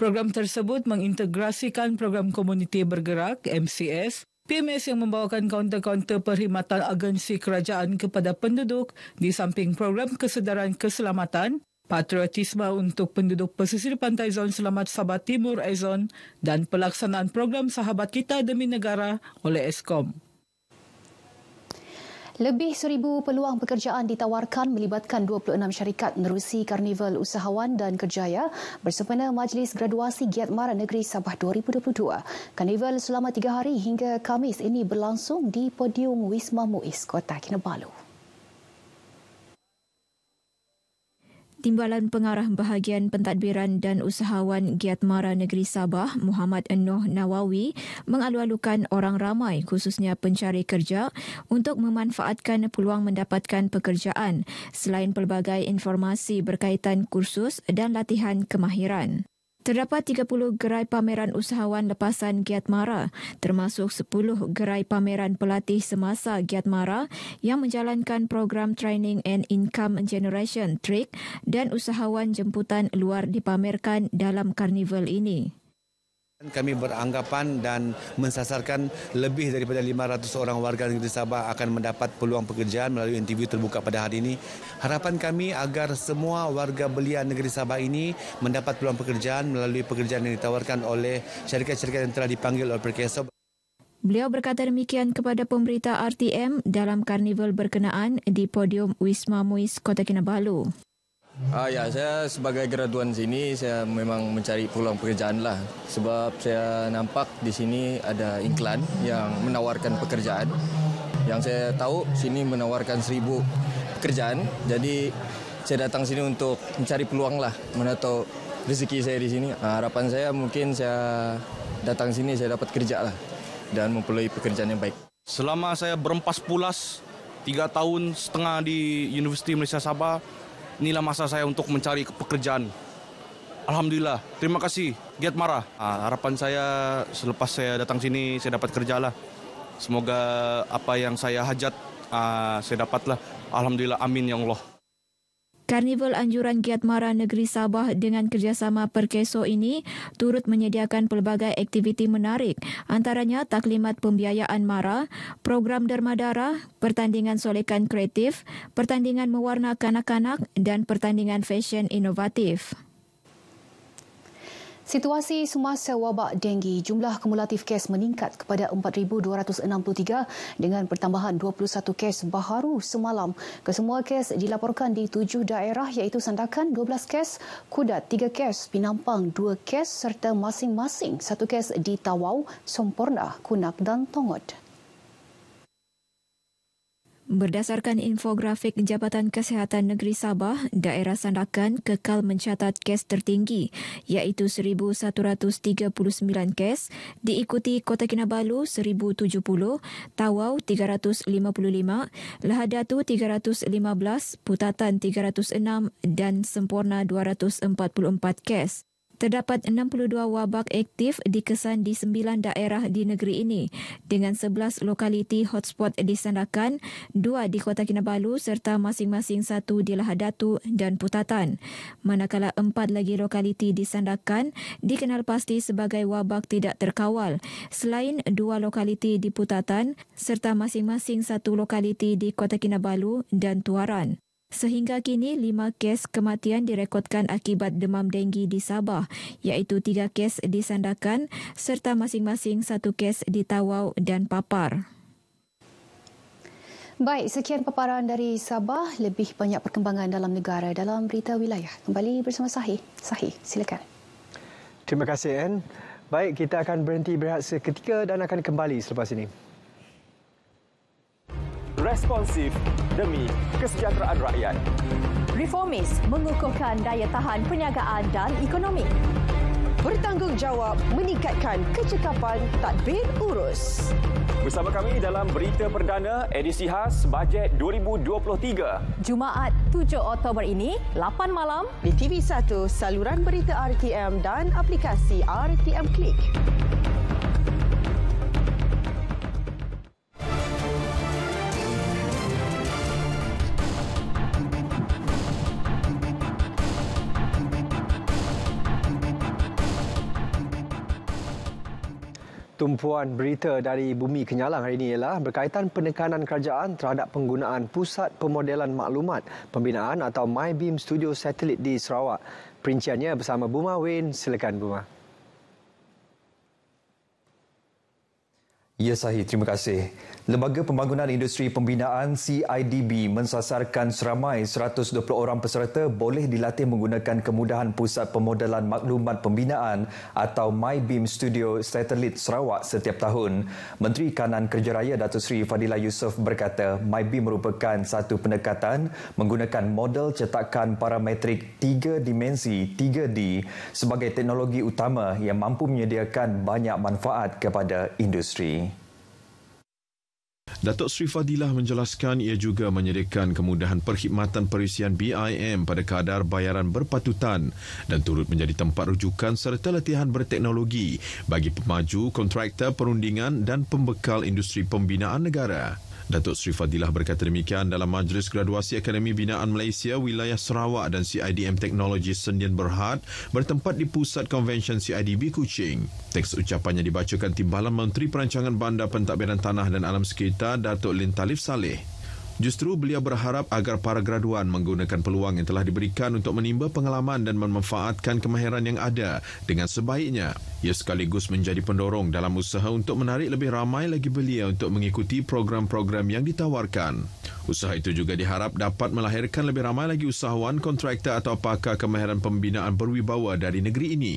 Program tersebut mengintegrasikan program komuniti bergerak MCS PMS yang membawakan kaunter-kaunter perkhidmatan agensi kerajaan kepada penduduk di samping program kesedaran keselamatan, patriotisme untuk penduduk pesisir pantai Zon Selamat Sabah Timur Ezon dan pelaksanaan program sahabat kita demi negara oleh ESKOM. Lebih seribu peluang pekerjaan ditawarkan melibatkan 26 syarikat menerusi Karnival Usahawan dan Kerjaya bersempena Majlis Graduasi Giat Mara Negeri Sabah 2022. Karnival selama tiga hari hingga Kamis ini berlangsung di Podium Wisma Muiz, Kota Kinabalu. Timbalan Pengarah Bahagian Pentadbiran dan Usahawan Giat Mara Negeri Sabah, Muhammad Enoh Nawawi, mengalu-alukan orang ramai khususnya pencari kerja untuk memanfaatkan peluang mendapatkan pekerjaan selain pelbagai informasi berkaitan kursus dan latihan kemahiran. Terdapat 30 gerai pameran usahawan lepasan Giat Mara, termasuk 10 gerai pameran pelatih semasa Giat Mara yang menjalankan program Training and Income Generation trick dan usahawan jemputan luar dipamerkan dalam karnival ini. Kami beranggapan dan mensasarkan lebih daripada 500 orang warga negeri Sabah akan mendapat peluang pekerjaan melalui interview terbuka pada hari ini. Harapan kami agar semua warga belia negeri Sabah ini mendapat peluang pekerjaan melalui pekerjaan yang ditawarkan oleh syarikat-syarikat yang telah dipanggil oleh Perkeso. Beliau berkata demikian kepada pemberita RTM dalam karnival berkenaan di podium Wisma Muis, Kota Kinabalu. Uh, ya, saya sebagai graduan sini, saya memang mencari peluang pekerjaan lah. Sebab saya nampak di sini ada iklan yang menawarkan pekerjaan. Yang saya tahu, sini menawarkan seribu pekerjaan. Jadi, saya datang sini untuk mencari peluang lah, menato rezeki saya di sini. Uh, harapan saya mungkin saya datang sini, saya dapat kerja lah. Dan mempunyai pekerjaan yang baik. Selama saya berempas pulas, tiga tahun setengah di Universiti Malaysia Sabah, inilah masa saya untuk mencari pekerjaan. Alhamdulillah, terima kasih. Giat marah. Nah, harapan saya selepas saya datang sini, saya dapat kerja lah. Semoga apa yang saya hajat, uh, saya dapatlah. Alhamdulillah, amin ya Allah. Karnival Anjuran Giat Mara Negeri Sabah dengan kerjasama Perkeso ini turut menyediakan pelbagai aktiviti menarik antaranya taklimat pembiayaan Mara, program Derma Darah, pertandingan solekan kreatif, pertandingan mewarna kanak-kanak dan pertandingan fashion inovatif. Situasi semasa wabak denggi, jumlah kumulatif kes meningkat kepada 4,263 dengan pertambahan 21 kes baharu semalam. Kesemua kes dilaporkan di tujuh daerah iaitu Sandakan 12 kes, Kudat 3 kes, Pinampang 2 kes serta masing-masing satu kes di Tawau, Somporna, Kunak dan Tongod. Berdasarkan infografik Jabatan Kesihatan Negeri Sabah, daerah Sandakan kekal mencatat kes tertinggi iaitu 1139 kes, diikuti Kota Kinabalu 1070, Tawau 355, Lahadatu 315, Putatan 306 dan Semporna 244 kes. Terdapat 62 wabak aktif dikesan di sembilan daerah di negeri ini dengan 11 lokaliti hotspot disandakan, dua di Kota Kinabalu serta masing-masing satu di Lahad Datu dan Putatan. Manakala empat lagi lokaliti disandakan dikenal pasti sebagai wabak tidak terkawal selain dua lokaliti di Putatan serta masing-masing satu lokaliti di Kota Kinabalu dan Tuaran. Sehingga kini, lima kes kematian direkodkan akibat demam denggi di Sabah, iaitu tiga kes di Sandakan serta masing-masing satu kes di Tawau dan Papar. Baik, sekian paparan dari Sabah. Lebih banyak perkembangan dalam negara dalam berita wilayah. Kembali bersama Sahih. Sahih, silakan. Terima kasih, Anne. Baik, kita akan berhenti berehat seketika dan akan kembali selepas ini responsif demi kesejahteraan rakyat. Reformis mengukuhkan daya tahan perniagaan dan ekonomi. Bertanggungjawab meningkatkan kecekapan tadbir urus. Bersama kami dalam berita perdana edisi khas Bajet 2023. Jumaat 7 Oktober ini, 8 malam di TV1, saluran berita RTM dan aplikasi RTM Klik. Tumpuan berita dari Bumi Kenyalang hari ini ialah berkaitan penekanan kerajaan terhadap penggunaan Pusat Pemodelan Maklumat Pembinaan atau MyBeam Studio Satelit di Sarawak. Perinciannya bersama Buma Wayne. Silakan Buma. Ya Sahih, terima kasih. Lembaga Pembangunan Industri Pembinaan CIDB mensasarkan seramai 120 orang peserta boleh dilatih menggunakan kemudahan Pusat Pemodelan Maklumat Pembinaan atau MyBeam Studio Satellite Sarawak setiap tahun. Menteri Kanan Kerja Raya Datuk Seri Fadila Yusof berkata MyBeam merupakan satu pendekatan menggunakan model cetakan parametrik 3 dimensi 3D sebagai teknologi utama yang mampu menyediakan banyak manfaat kepada industri. Datuk Sri Fadilah menjelaskan ia juga menyediakan kemudahan perkhidmatan perisian BIM pada kadar bayaran berpatutan dan turut menjadi tempat rujukan serta latihan berteknologi bagi pemaju kontraktor perundingan dan pembekal industri pembinaan negara. Datuk Sri Fadilah berkata demikian dalam majlis graduasi Akademi Binaan Malaysia Wilayah Sarawak dan CIDM Teknologi Sendian Berhad bertempat di Pusat Konvensyen CIDB Kuching. Teks ucapannya dibacakan Timbalan Menteri Perancangan Bandar Pentadbiran Tanah dan Alam Sekitar Datuk Lin Talif Saleh. Justru beliau berharap agar para graduan menggunakan peluang yang telah diberikan untuk menimba pengalaman dan memanfaatkan kemahiran yang ada dengan sebaiknya. Ia sekaligus menjadi pendorong dalam usaha untuk menarik lebih ramai lagi belia untuk mengikuti program-program yang ditawarkan. Usaha itu juga diharap dapat melahirkan lebih ramai lagi usahawan, kontraktor atau pakar kemahiran pembinaan berwibawa dari negeri ini.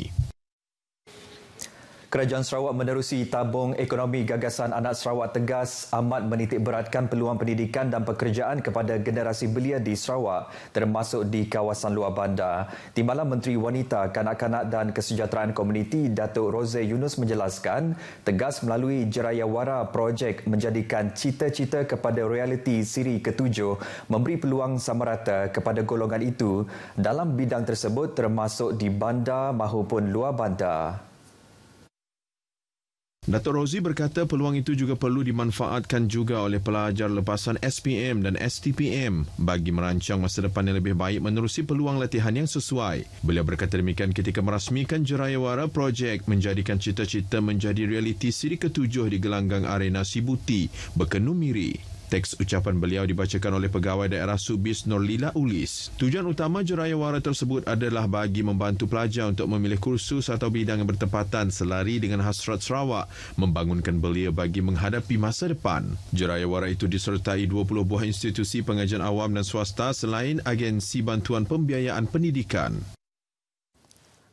Kerajaan Sarawak menerusi tabung ekonomi gagasan anak Sarawak tegas amat menitikberatkan peluang pendidikan dan pekerjaan kepada generasi belia di Sarawak termasuk di kawasan luar bandar. Timbalan Menteri Wanita, Kanak-kanak dan Kesejahteraan Komuniti Datuk Rose Yunus menjelaskan tegas melalui Jeraya Wara projek menjadikan cita-cita kepada realiti siri ketujuh memberi peluang sama rata kepada golongan itu dalam bidang tersebut termasuk di bandar maupun luar bandar. Dato' Rozi berkata peluang itu juga perlu dimanfaatkan juga oleh pelajar lepasan SPM dan STPM bagi merancang masa depan yang lebih baik menerusi peluang latihan yang sesuai. Beliau berkata demikian ketika merasmikan Jerayawara Projek menjadikan cita-cita menjadi realiti siri ketujuh di gelanggang arena Sibuti, Bekenu Miri. Teks ucapan beliau dibacakan oleh pegawai daerah Subis Norlila Ulis. Tujuan utama juraya wara tersebut adalah bagi membantu pelajar untuk memilih kursus atau bidang yang bertepatan selari dengan hasrat Sarawak membangunkan belia bagi menghadapi masa depan. Juraya wara itu disertai 20 buah institusi pengajian awam dan swasta selain agensi bantuan pembiayaan pendidikan.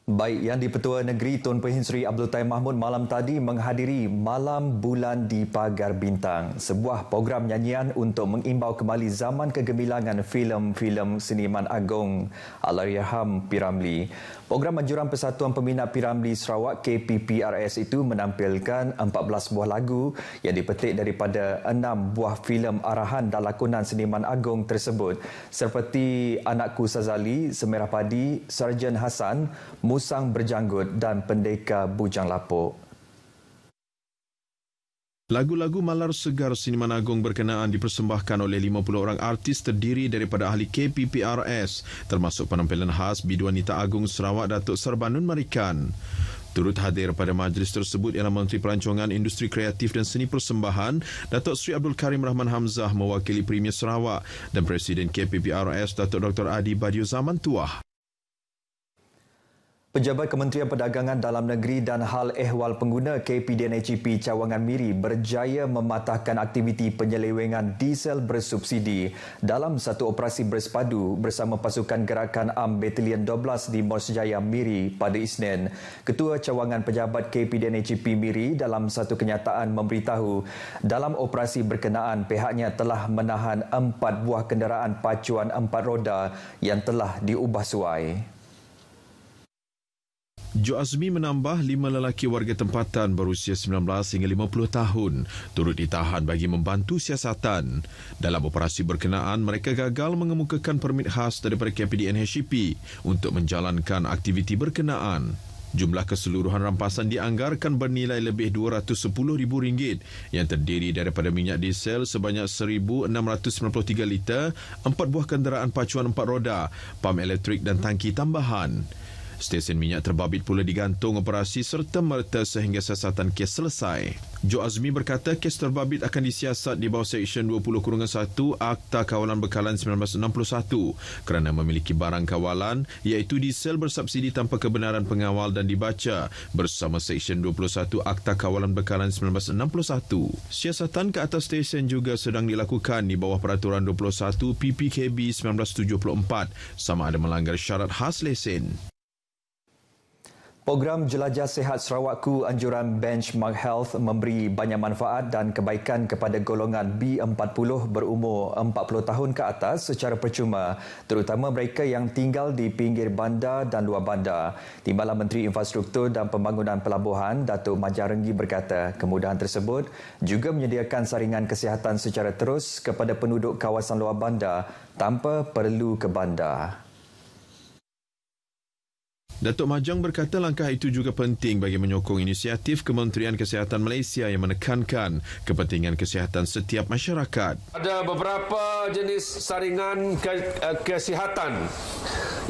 Baik, yang di Petua Negeri Tun Perhin Sri Abdul Tai Mahmud malam tadi menghadiri Malam Bulan di Pagar Bintang, sebuah program nyanyian untuk mengimbau kembali zaman kegemilangan filem-filem seniman agung Yaham Piramli. Program Anjuran Persatuan Peminat Piramli Sarawak KPPRS itu menampilkan 14 buah lagu yang dipetik daripada 6 buah filem arahan dan lakonan seniman agung tersebut seperti Anakku Sazali, Semerah Padi, Sarjan Hasan, Musang Berjanggut dan Pendeka Bujang Lapuk. Lagu-lagu Malar Segar Siniman Agong berkenaan dipersembahkan oleh 50 orang artis terdiri daripada ahli KPPRS termasuk penampilan khas Biduanita agung Sarawak Datuk Serbanun Marikan. Turut hadir pada majlis tersebut ialah Menteri Perancangan Industri Kreatif dan Seni Persembahan Datuk Sri Abdul Karim Rahman Hamzah mewakili Premier Sarawak dan Presiden KPPRS Datuk Dr. Adi Badio Zaman Tuah. Pejabat Kementerian Perdagangan Dalam Negeri dan Hal Ehwal Pengguna KPDNHEP e Cawangan Miri berjaya mematahkan aktiviti penyelewengan diesel bersubsidi dalam satu operasi bersepadu bersama pasukan gerakan AM Batalion 12 di Mors Jaya Miri pada Isnin. Ketua Cawangan Pejabat KPDNHEP e Miri dalam satu kenyataan memberitahu dalam operasi berkenaan pihaknya telah menahan empat buah kenderaan pacuan empat roda yang telah diubah suai. Jo Azmi menambah lima lelaki warga tempatan berusia 19 hingga 50 tahun turut ditahan bagi membantu siasatan. Dalam operasi berkenaan, mereka gagal mengemukakan permit khas daripada KPDN HCP untuk menjalankan aktiviti berkenaan. Jumlah keseluruhan rampasan dianggarkan bernilai lebih rm ringgit yang terdiri daripada minyak diesel sebanyak 1,693 liter, empat buah kenderaan pacuan empat roda, pam elektrik dan tangki tambahan. Stesen minyak terbabit pula digantung operasi serta-merta sehingga siasatan kes selesai. Jo Azmi berkata kes terbabit akan disiasat di bawah Seksyen 20-1 Akta Kawalan Bekalan 1961 kerana memiliki barang kawalan iaitu diesel bersubsidi tanpa kebenaran pengawal dan dibaca bersama Seksyen 21 Akta Kawalan Bekalan 1961. Siasatan ke atas stesen juga sedang dilakukan di bawah Peraturan 21 PPKB 1974 sama ada melanggar syarat khas lesen. Program Jelajah Sehat Sarawakku anjuran Benchmark Health memberi banyak manfaat dan kebaikan kepada golongan B40 berumur 40 tahun ke atas secara percuma, terutama mereka yang tinggal di pinggir bandar dan luar bandar. Timbalan Menteri Infrastruktur dan Pembangunan Pelabuhan, Datuk Majarenggi berkata, kemudahan tersebut juga menyediakan saringan kesihatan secara terus kepada penduduk kawasan luar bandar tanpa perlu ke bandar. Datuk Majang berkata langkah itu juga penting bagi menyokong inisiatif Kementerian Kesihatan Malaysia yang menekankan kepentingan kesihatan setiap masyarakat. Ada beberapa jenis saringan ke- eh, kesihatan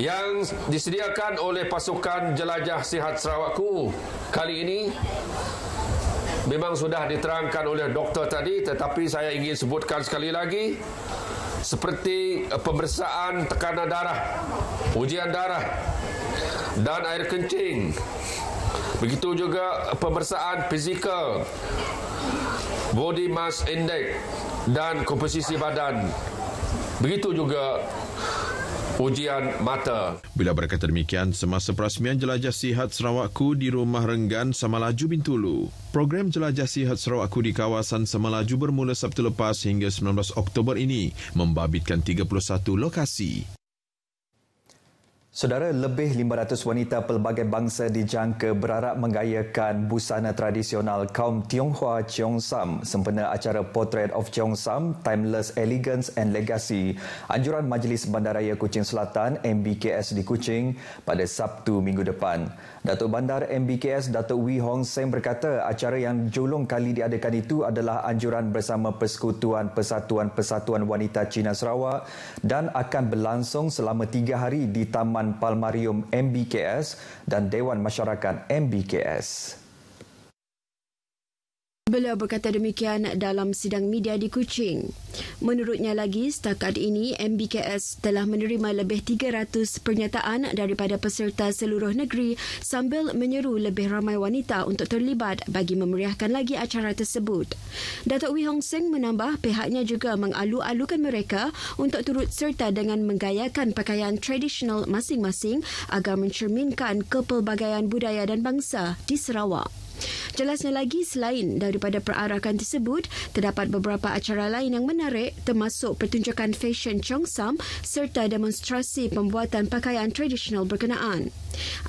yang disediakan oleh pasukan Jelajah Sihat Sarawakku. Kali ini memang sudah diterangkan oleh doktor tadi tetapi saya ingin sebutkan sekali lagi seperti pemeriksaan tekanan darah, ujian darah, dan air kencing. Begitu juga pembersihan fizikal, body mass index dan komposisi badan. Begitu juga ujian mata. Bila berkata demikian, semasa perasmian Jelajah Sihat Sarawakku di Rumah Renggan semalaju Bintulu. Program Jelajah Sihat Sarawakku di kawasan semalaju bermula Sabtu lepas hingga 19 Oktober ini membabitkan 31 lokasi. Saudara, lebih 500 wanita pelbagai bangsa dijangka berharap menggayakan busana tradisional kaum Tionghoa Cheong Sam sempena acara Portrait of Cheong Sam, Timeless Elegance and Legacy Anjuran Majlis Bandaraya Kuching Selatan, MBKS di Kuching pada Sabtu minggu depan. Datuk Bandar MBKS Datuk Wee Hong Seng berkata acara yang julung kali diadakan itu adalah anjuran bersama Persekutuan Persatuan Persatuan Wanita Cina Sarawak dan akan berlangsung selama tiga hari di Taman Palmarium MBKS dan Dewan Masyarakat MBKS. Beliau berkata demikian dalam sidang media di Kuching. Menurutnya lagi, setakat ini MBKS telah menerima lebih 300 pernyataan daripada peserta seluruh negeri sambil menyeru lebih ramai wanita untuk terlibat bagi memeriahkan lagi acara tersebut. Datuk Wee Hong Seng menambah pihaknya juga mengalu-alukan mereka untuk turut serta dengan menggayakan pakaian tradisional masing-masing agar mencerminkan kepelbagaian budaya dan bangsa di Sarawak. Jelasnya lagi, selain daripada perarakan tersebut, terdapat beberapa acara lain yang menarik termasuk pertunjukan fesyen Cheongsam serta demonstrasi pembuatan pakaian tradisional berkenaan.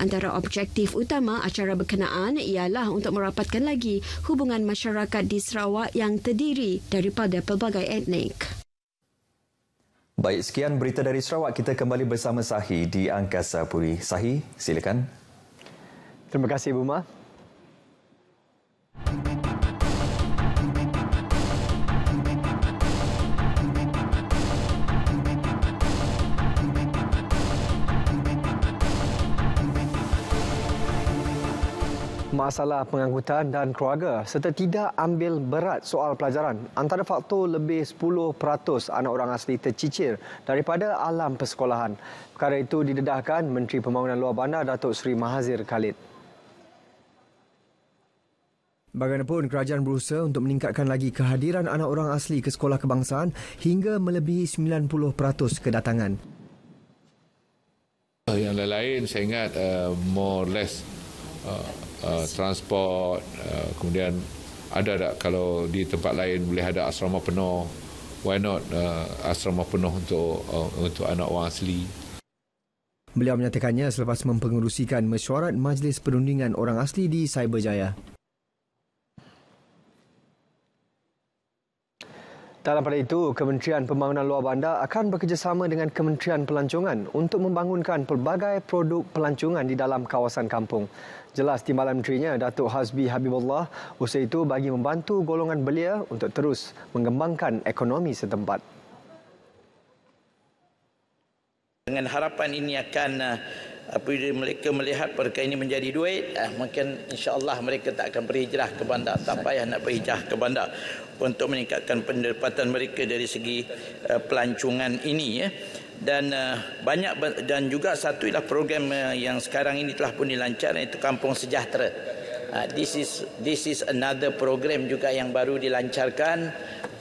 Antara objektif utama acara berkenaan ialah untuk merapatkan lagi hubungan masyarakat di Sarawak yang terdiri daripada pelbagai etnik. Baik, sekian berita dari Sarawak. Kita kembali bersama Sahih di Angkasa Puri. Sahih, silakan. Terima kasih, Buma masalah pengangkutan dan keluarga serta tidak ambil berat soal pelajaran. Antara faktor lebih 10% anak orang asli tercicir daripada alam persekolahan. Perkara itu didedahkan Menteri Pembangunan Luar Bandar Datuk Seri Mahazir Khalid. Bagaimanapun, kerajaan berusaha untuk meningkatkan lagi kehadiran anak orang asli ke sekolah kebangsaan hingga melebihi 90% kedatangan. Eh, yang lain-lain saya ingat uh, more or less uh, uh, transport, uh, kemudian ada tak kalau di tempat lain boleh ada asrama penuh, why not uh, asrama penuh untuk uh, untuk anak orang asli. Beliau menyatakannya selepas mempengerusikan mesyuarat Majlis Perundingan Orang Asli di Cyberjaya. Dalam pada itu, Kementerian Pembangunan Luar Bandar akan bekerjasama dengan Kementerian Pelancongan untuk membangunkan pelbagai produk pelancongan di dalam kawasan kampung. Jelas Timbalan Menterinya, Datuk Hasbi Habibullah, usaha itu bagi membantu golongan belia untuk terus mengembangkan ekonomi setempat. Dengan harapan ini akan uh, apabila mereka melihat perkara ini menjadi duit eh, mungkin Allah mereka tak akan berhijrah ke bandar tak payah nak berhijrah ke bandar untuk meningkatkan pendapatan mereka dari segi uh, pelancongan ini ya. dan uh, banyak dan juga satu ialah program uh, yang sekarang ini telah pun dilancarkan iaitu Kampung Sejahtera uh, this is this is another program juga yang baru dilancarkan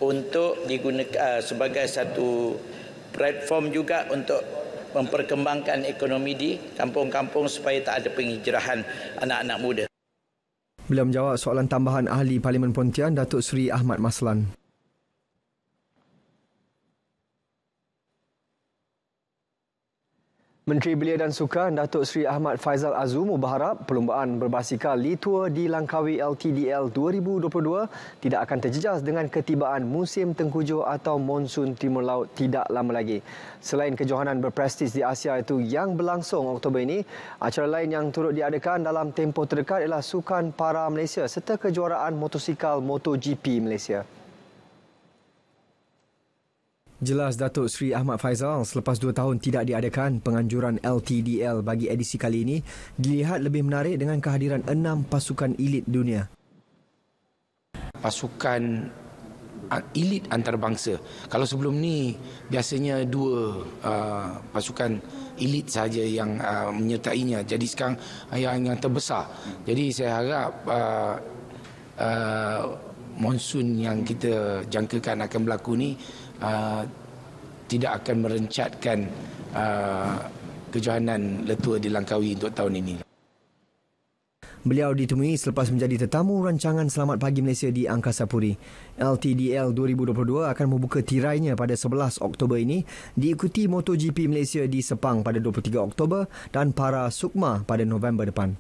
untuk digunakan uh, sebagai satu platform juga untuk memperkembangkan ekonomi di kampung-kampung supaya tak ada penghijrahan anak-anak muda. Beliau menjawab soalan tambahan ahli Parlimen Pontian, Datuk Seri Ahmad Maslan. Menteri Belia dan Sukan Datuk Seri Ahmad Faizal Azumu berharap perlumbaan berbasikal Litua di Langkawi LTDL 2022 tidak akan terjejas dengan ketibaan musim tengkujuh atau monsun timur laut tidak lama lagi. Selain kejohanan berprestij di Asia itu yang berlangsung Oktober ini, acara lain yang turut diadakan dalam tempoh terdekat ialah Sukan Para Malaysia serta kejuaraan motosikal MotoGP Malaysia. Jelas Datuk Sri Ahmad Faizal, selepas dua tahun tidak diadakan penganjuran LTDL bagi edisi kali ini, dilihat lebih menarik dengan kehadiran enam pasukan elit dunia. Pasukan elit antarabangsa. Kalau sebelum ni biasanya dua uh, pasukan elit saja yang uh, menyertainya. Jadi sekarang yang yang terbesar. Jadi saya harap uh, uh, monsun yang kita jangkakan akan berlaku ni uh, tidak akan merencatkan uh, kejohanan letua di Langkawi untuk tahun ini. Beliau ditemui selepas menjadi tetamu rancangan Selamat Pagi Malaysia di Angkasa Puri. LTDL 2022 akan membuka tirainya pada 11 Oktober ini, diikuti MotoGP Malaysia di Sepang pada 23 Oktober dan Para Sukma pada November depan.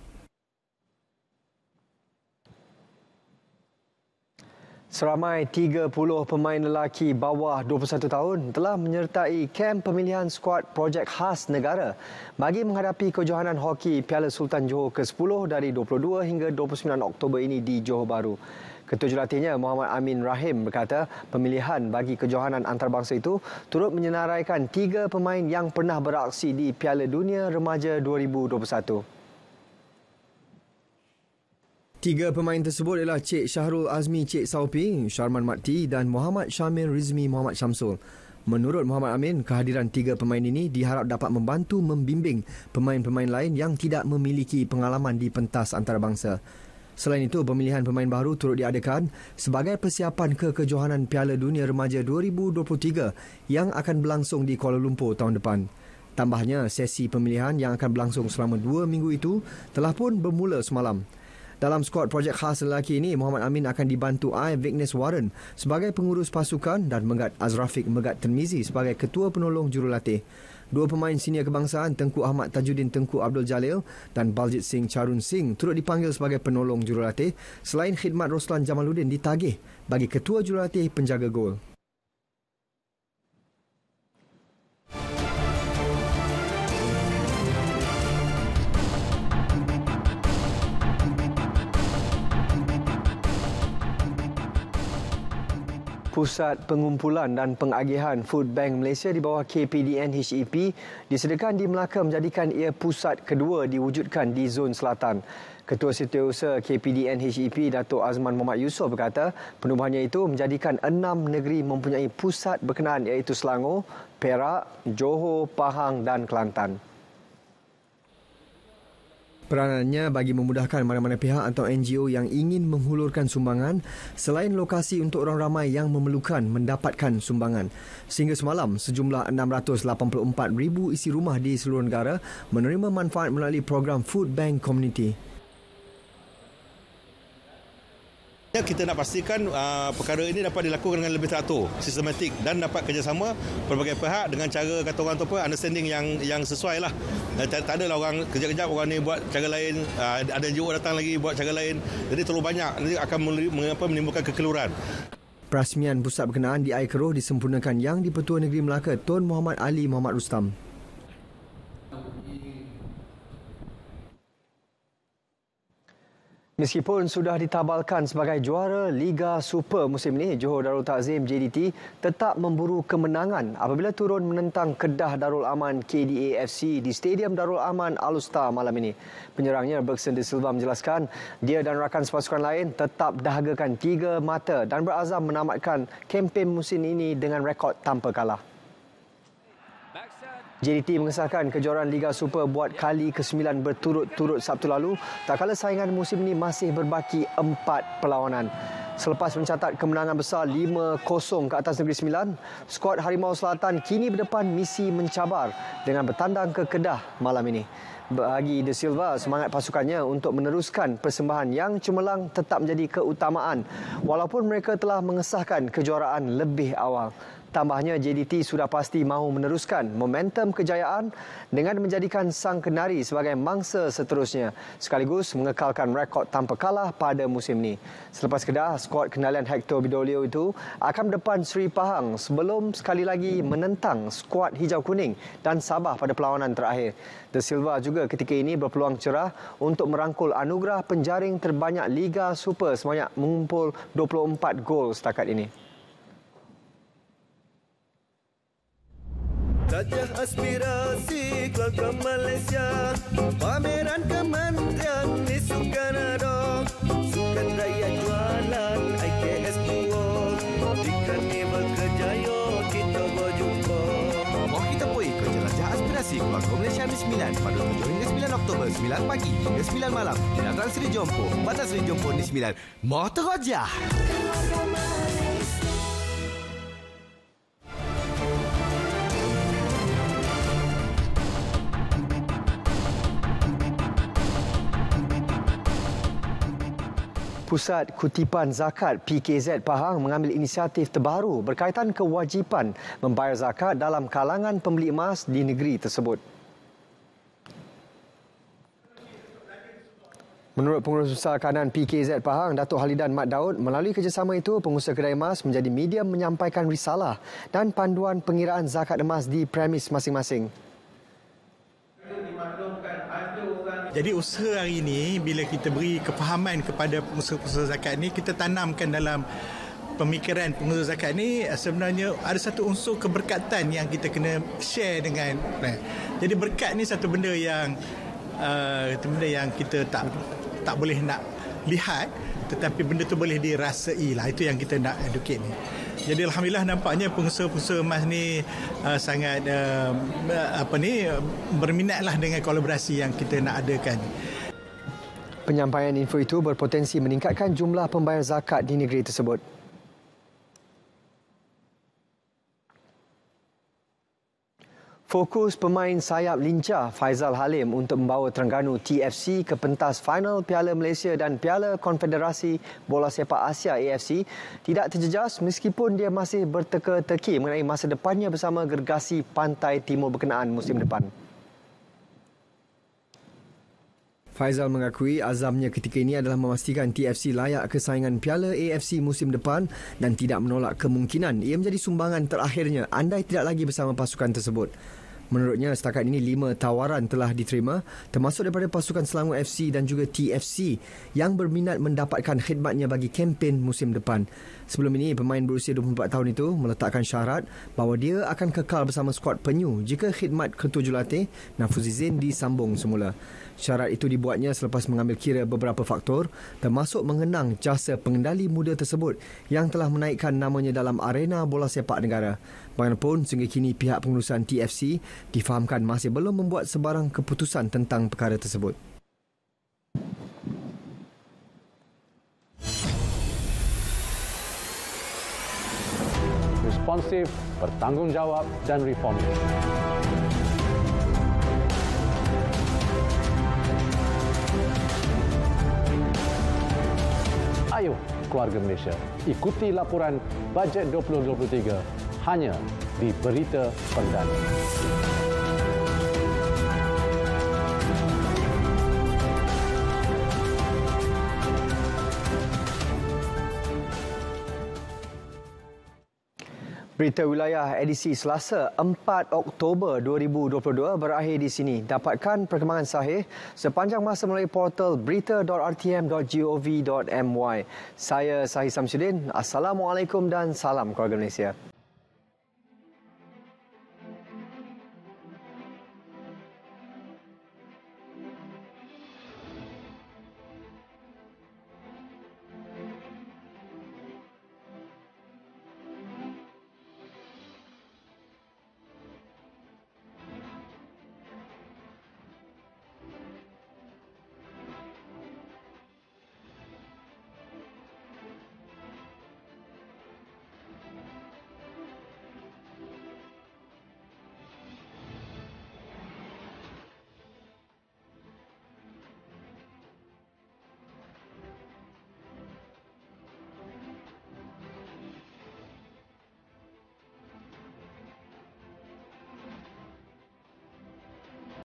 Seramai 30 pemain lelaki bawah 21 tahun telah menyertai kem pemilihan skuad projek khas negara bagi menghadapi kejohanan hoki Piala Sultan Johor ke-10 dari 22 hingga 29 Oktober ini di Johor Bahru. Ketua jurulatihnya Muhammad Amin Rahim berkata pemilihan bagi kejohanan antarabangsa itu turut menyenaraikan tiga pemain yang pernah beraksi di Piala Dunia Remaja 2021. Tiga pemain tersebut ialah Cik Syahrul Azmi Cik Saupi, Sharman Mati dan Muhammad Syamil Rizmi Muhammad Syamsul. Menurut Muhammad Amin, kehadiran tiga pemain ini diharap dapat membantu membimbing pemain-pemain lain yang tidak memiliki pengalaman di pentas antarabangsa. Selain itu, pemilihan pemain baru turut diadakan sebagai persiapan ke kejohanan Piala Dunia Remaja 2023 yang akan berlangsung di Kuala Lumpur tahun depan. Tambahnya, sesi pemilihan yang akan berlangsung selama dua minggu itu telah pun bermula semalam. Dalam skuad projek khas lelaki ini, Muhammad Amin akan dibantu I, Vignes Warren sebagai pengurus pasukan dan Megat Azrafik Megat Termizi sebagai ketua penolong jurulatih. Dua pemain senior kebangsaan Tengku Ahmad Tajuddin Tengku Abdul Jalil dan Baljit Singh Charun Singh turut dipanggil sebagai penolong jurulatih selain khidmat Roslan Jamaluddin ditagih bagi ketua jurulatih penjaga gol. pusat pengumpulan dan pengagihan Food Bank Malaysia di bawah KPDN HEP disediakan di Melaka menjadikan ia pusat kedua diwujudkan di zon selatan. Ketua Setiausaha KPDN HEP Datuk Azman Muhammad Yusof berkata penubuhannya itu menjadikan enam negeri mempunyai pusat berkenaan iaitu Selangor, Perak, Johor, Pahang dan Kelantan. Peranannya bagi memudahkan mana-mana pihak atau NGO yang ingin menghulurkan sumbangan selain lokasi untuk orang ramai yang memerlukan mendapatkan sumbangan. Sehingga semalam, sejumlah 684,000 isi rumah di seluruh negara menerima manfaat melalui program Food Bank Community. kita nak pastikan uh, perkara ini dapat dilakukan dengan lebih teratur, sistematik dan dapat kerjasama pelbagai pihak dengan cara kata orang tu apa understanding yang yang sesuai lah. Uh, eh, tak, tak adalah orang kerja kejap orang ni buat cara lain, uh, ada juga datang lagi buat cara lain. Jadi terlalu banyak nanti akan mengapa menimbulkan kekeluran. Perasmian pusat berkenaan di Air Keruh disempurnakan yang di Pertua Negeri Melaka Tun Muhammad Ali Muhammad Rustam. Meskipun sudah ditabalkan sebagai juara Liga Super musim ini, Johor Darul Takzim JDT tetap memburu kemenangan apabila turun menentang Kedah Darul Aman KDAFC di Stadium Darul Aman Alu'sta, malam ini. Penyerangnya Bergson De Silva menjelaskan dia dan rakan sepasukan lain tetap dahagakan tiga mata dan berazam menamatkan kempen musim ini dengan rekod tanpa kalah. JDT mengesahkan kejuaraan Liga Super buat kali ke-9 berturut-turut Sabtu lalu. Tak kala saingan musim ini masih berbaki empat perlawanan. Selepas mencatat kemenangan besar 5-0 ke atas Negeri Sembilan, skuad Harimau Selatan kini berdepan misi mencabar dengan bertandang ke Kedah malam ini. Bagi De Silva, semangat pasukannya untuk meneruskan persembahan yang cemerlang tetap menjadi keutamaan walaupun mereka telah mengesahkan kejuaraan lebih awal. Tambahnya JDT sudah pasti mahu meneruskan momentum kejayaan dengan menjadikan Sang Kenari sebagai mangsa seterusnya sekaligus mengekalkan rekod tanpa kalah pada musim ini. Selepas Kedah, skuad kenalan Hector Bidolio itu akan depan Sri Pahang sebelum sekali lagi menentang skuad hijau kuning dan Sabah pada perlawanan terakhir. The Silva juga ketika ini berpeluang cerah untuk merangkul anugerah penjaring terbanyak Liga Super sebanyak mengumpul 24 gol setakat ini. Gajah aspirasi keluarga Malaysia Pameran kementerian di Sukan Ado Sukan Raya Jualan IKS Kuo Di Karnival Kejayo kita berjumpa Mau kita pergi ke Gajah Aspirasi keluarga Malaysia Miss sembilan Pada 7 hingga 9 Oktober 9 pagi hingga 9 malam Di Natal Seri Jompo Batas Seri Jompo di 9 Mau terhojah Keluarga Malaysia Pusat Kutipan Zakat PKZ Pahang mengambil inisiatif terbaru berkaitan kewajipan membayar zakat dalam kalangan pembeli emas di negeri tersebut. Menurut pengurus besar kanan PKZ Pahang, Datuk Halidan Mat Daud, melalui kerjasama itu, pengusaha kedai emas menjadi media menyampaikan risalah dan panduan pengiraan zakat emas di premis masing-masing. Jadi usaha hari ini bila kita beri kefahaman kepada pengusaha-pengusaha zakat ini kita tanamkan dalam pemikiran pengusaha zakat ini eh, sebenarnya ada satu unsur keberkatan yang kita kena share dengan eh. jadi berkat ni satu benda yang uh, benda yang kita tak tak boleh nak lihat tetapi benda tu boleh dirasai lah itu yang kita nak educate ni jadi alhamdulillah nampaknya pengusaha-pengusaha emas ni uh, sangat uh, apa ni berminatlah dengan kolaborasi yang kita nak adakan. Penyampaian info itu berpotensi meningkatkan jumlah pembayar zakat di negeri tersebut. Fokus pemain sayap lincah Faizal Halim untuk membawa Terengganu TFC ke pentas final Piala Malaysia dan Piala Konfederasi Bola Sepak Asia AFC tidak terjejas meskipun dia masih berteka-teki mengenai masa depannya bersama gergasi Pantai Timur berkenaan musim depan. Faizal mengakui azamnya ketika ini adalah memastikan TFC layak ke saingan Piala AFC musim depan dan tidak menolak kemungkinan ia menjadi sumbangan terakhirnya andai tidak lagi bersama pasukan tersebut. Menurutnya setakat ini lima tawaran telah diterima termasuk daripada pasukan Selangor FC dan juga TFC yang berminat mendapatkan khidmatnya bagi kempen musim depan. Sebelum ini pemain berusia 24 tahun itu meletakkan syarat bahawa dia akan kekal bersama skuad Penyu jika khidmat ketujuh latih, Nafuzizin disambung semula. Syarat itu dibuatnya selepas mengambil kira beberapa faktor termasuk mengenang jasa pengendali muda tersebut yang telah menaikkan namanya dalam arena bola sepak negara. Bagaimanapun, sehingga kini pihak pengurusan TFC difahamkan masih belum membuat sebarang keputusan tentang perkara tersebut. responsif, bertanggungjawab dan reformis. Ayuh keluarga Malaysia. Ikuti laporan bajet 2023 hanya di Berita Perdana. Berita Wilayah edisi Selasa 4 Oktober 2022 berakhir di sini. Dapatkan perkembangan sahih sepanjang masa melalui portal berita.rtm.gov.my. Saya Sahih Samsudin. Assalamualaikum dan salam keluarga Malaysia.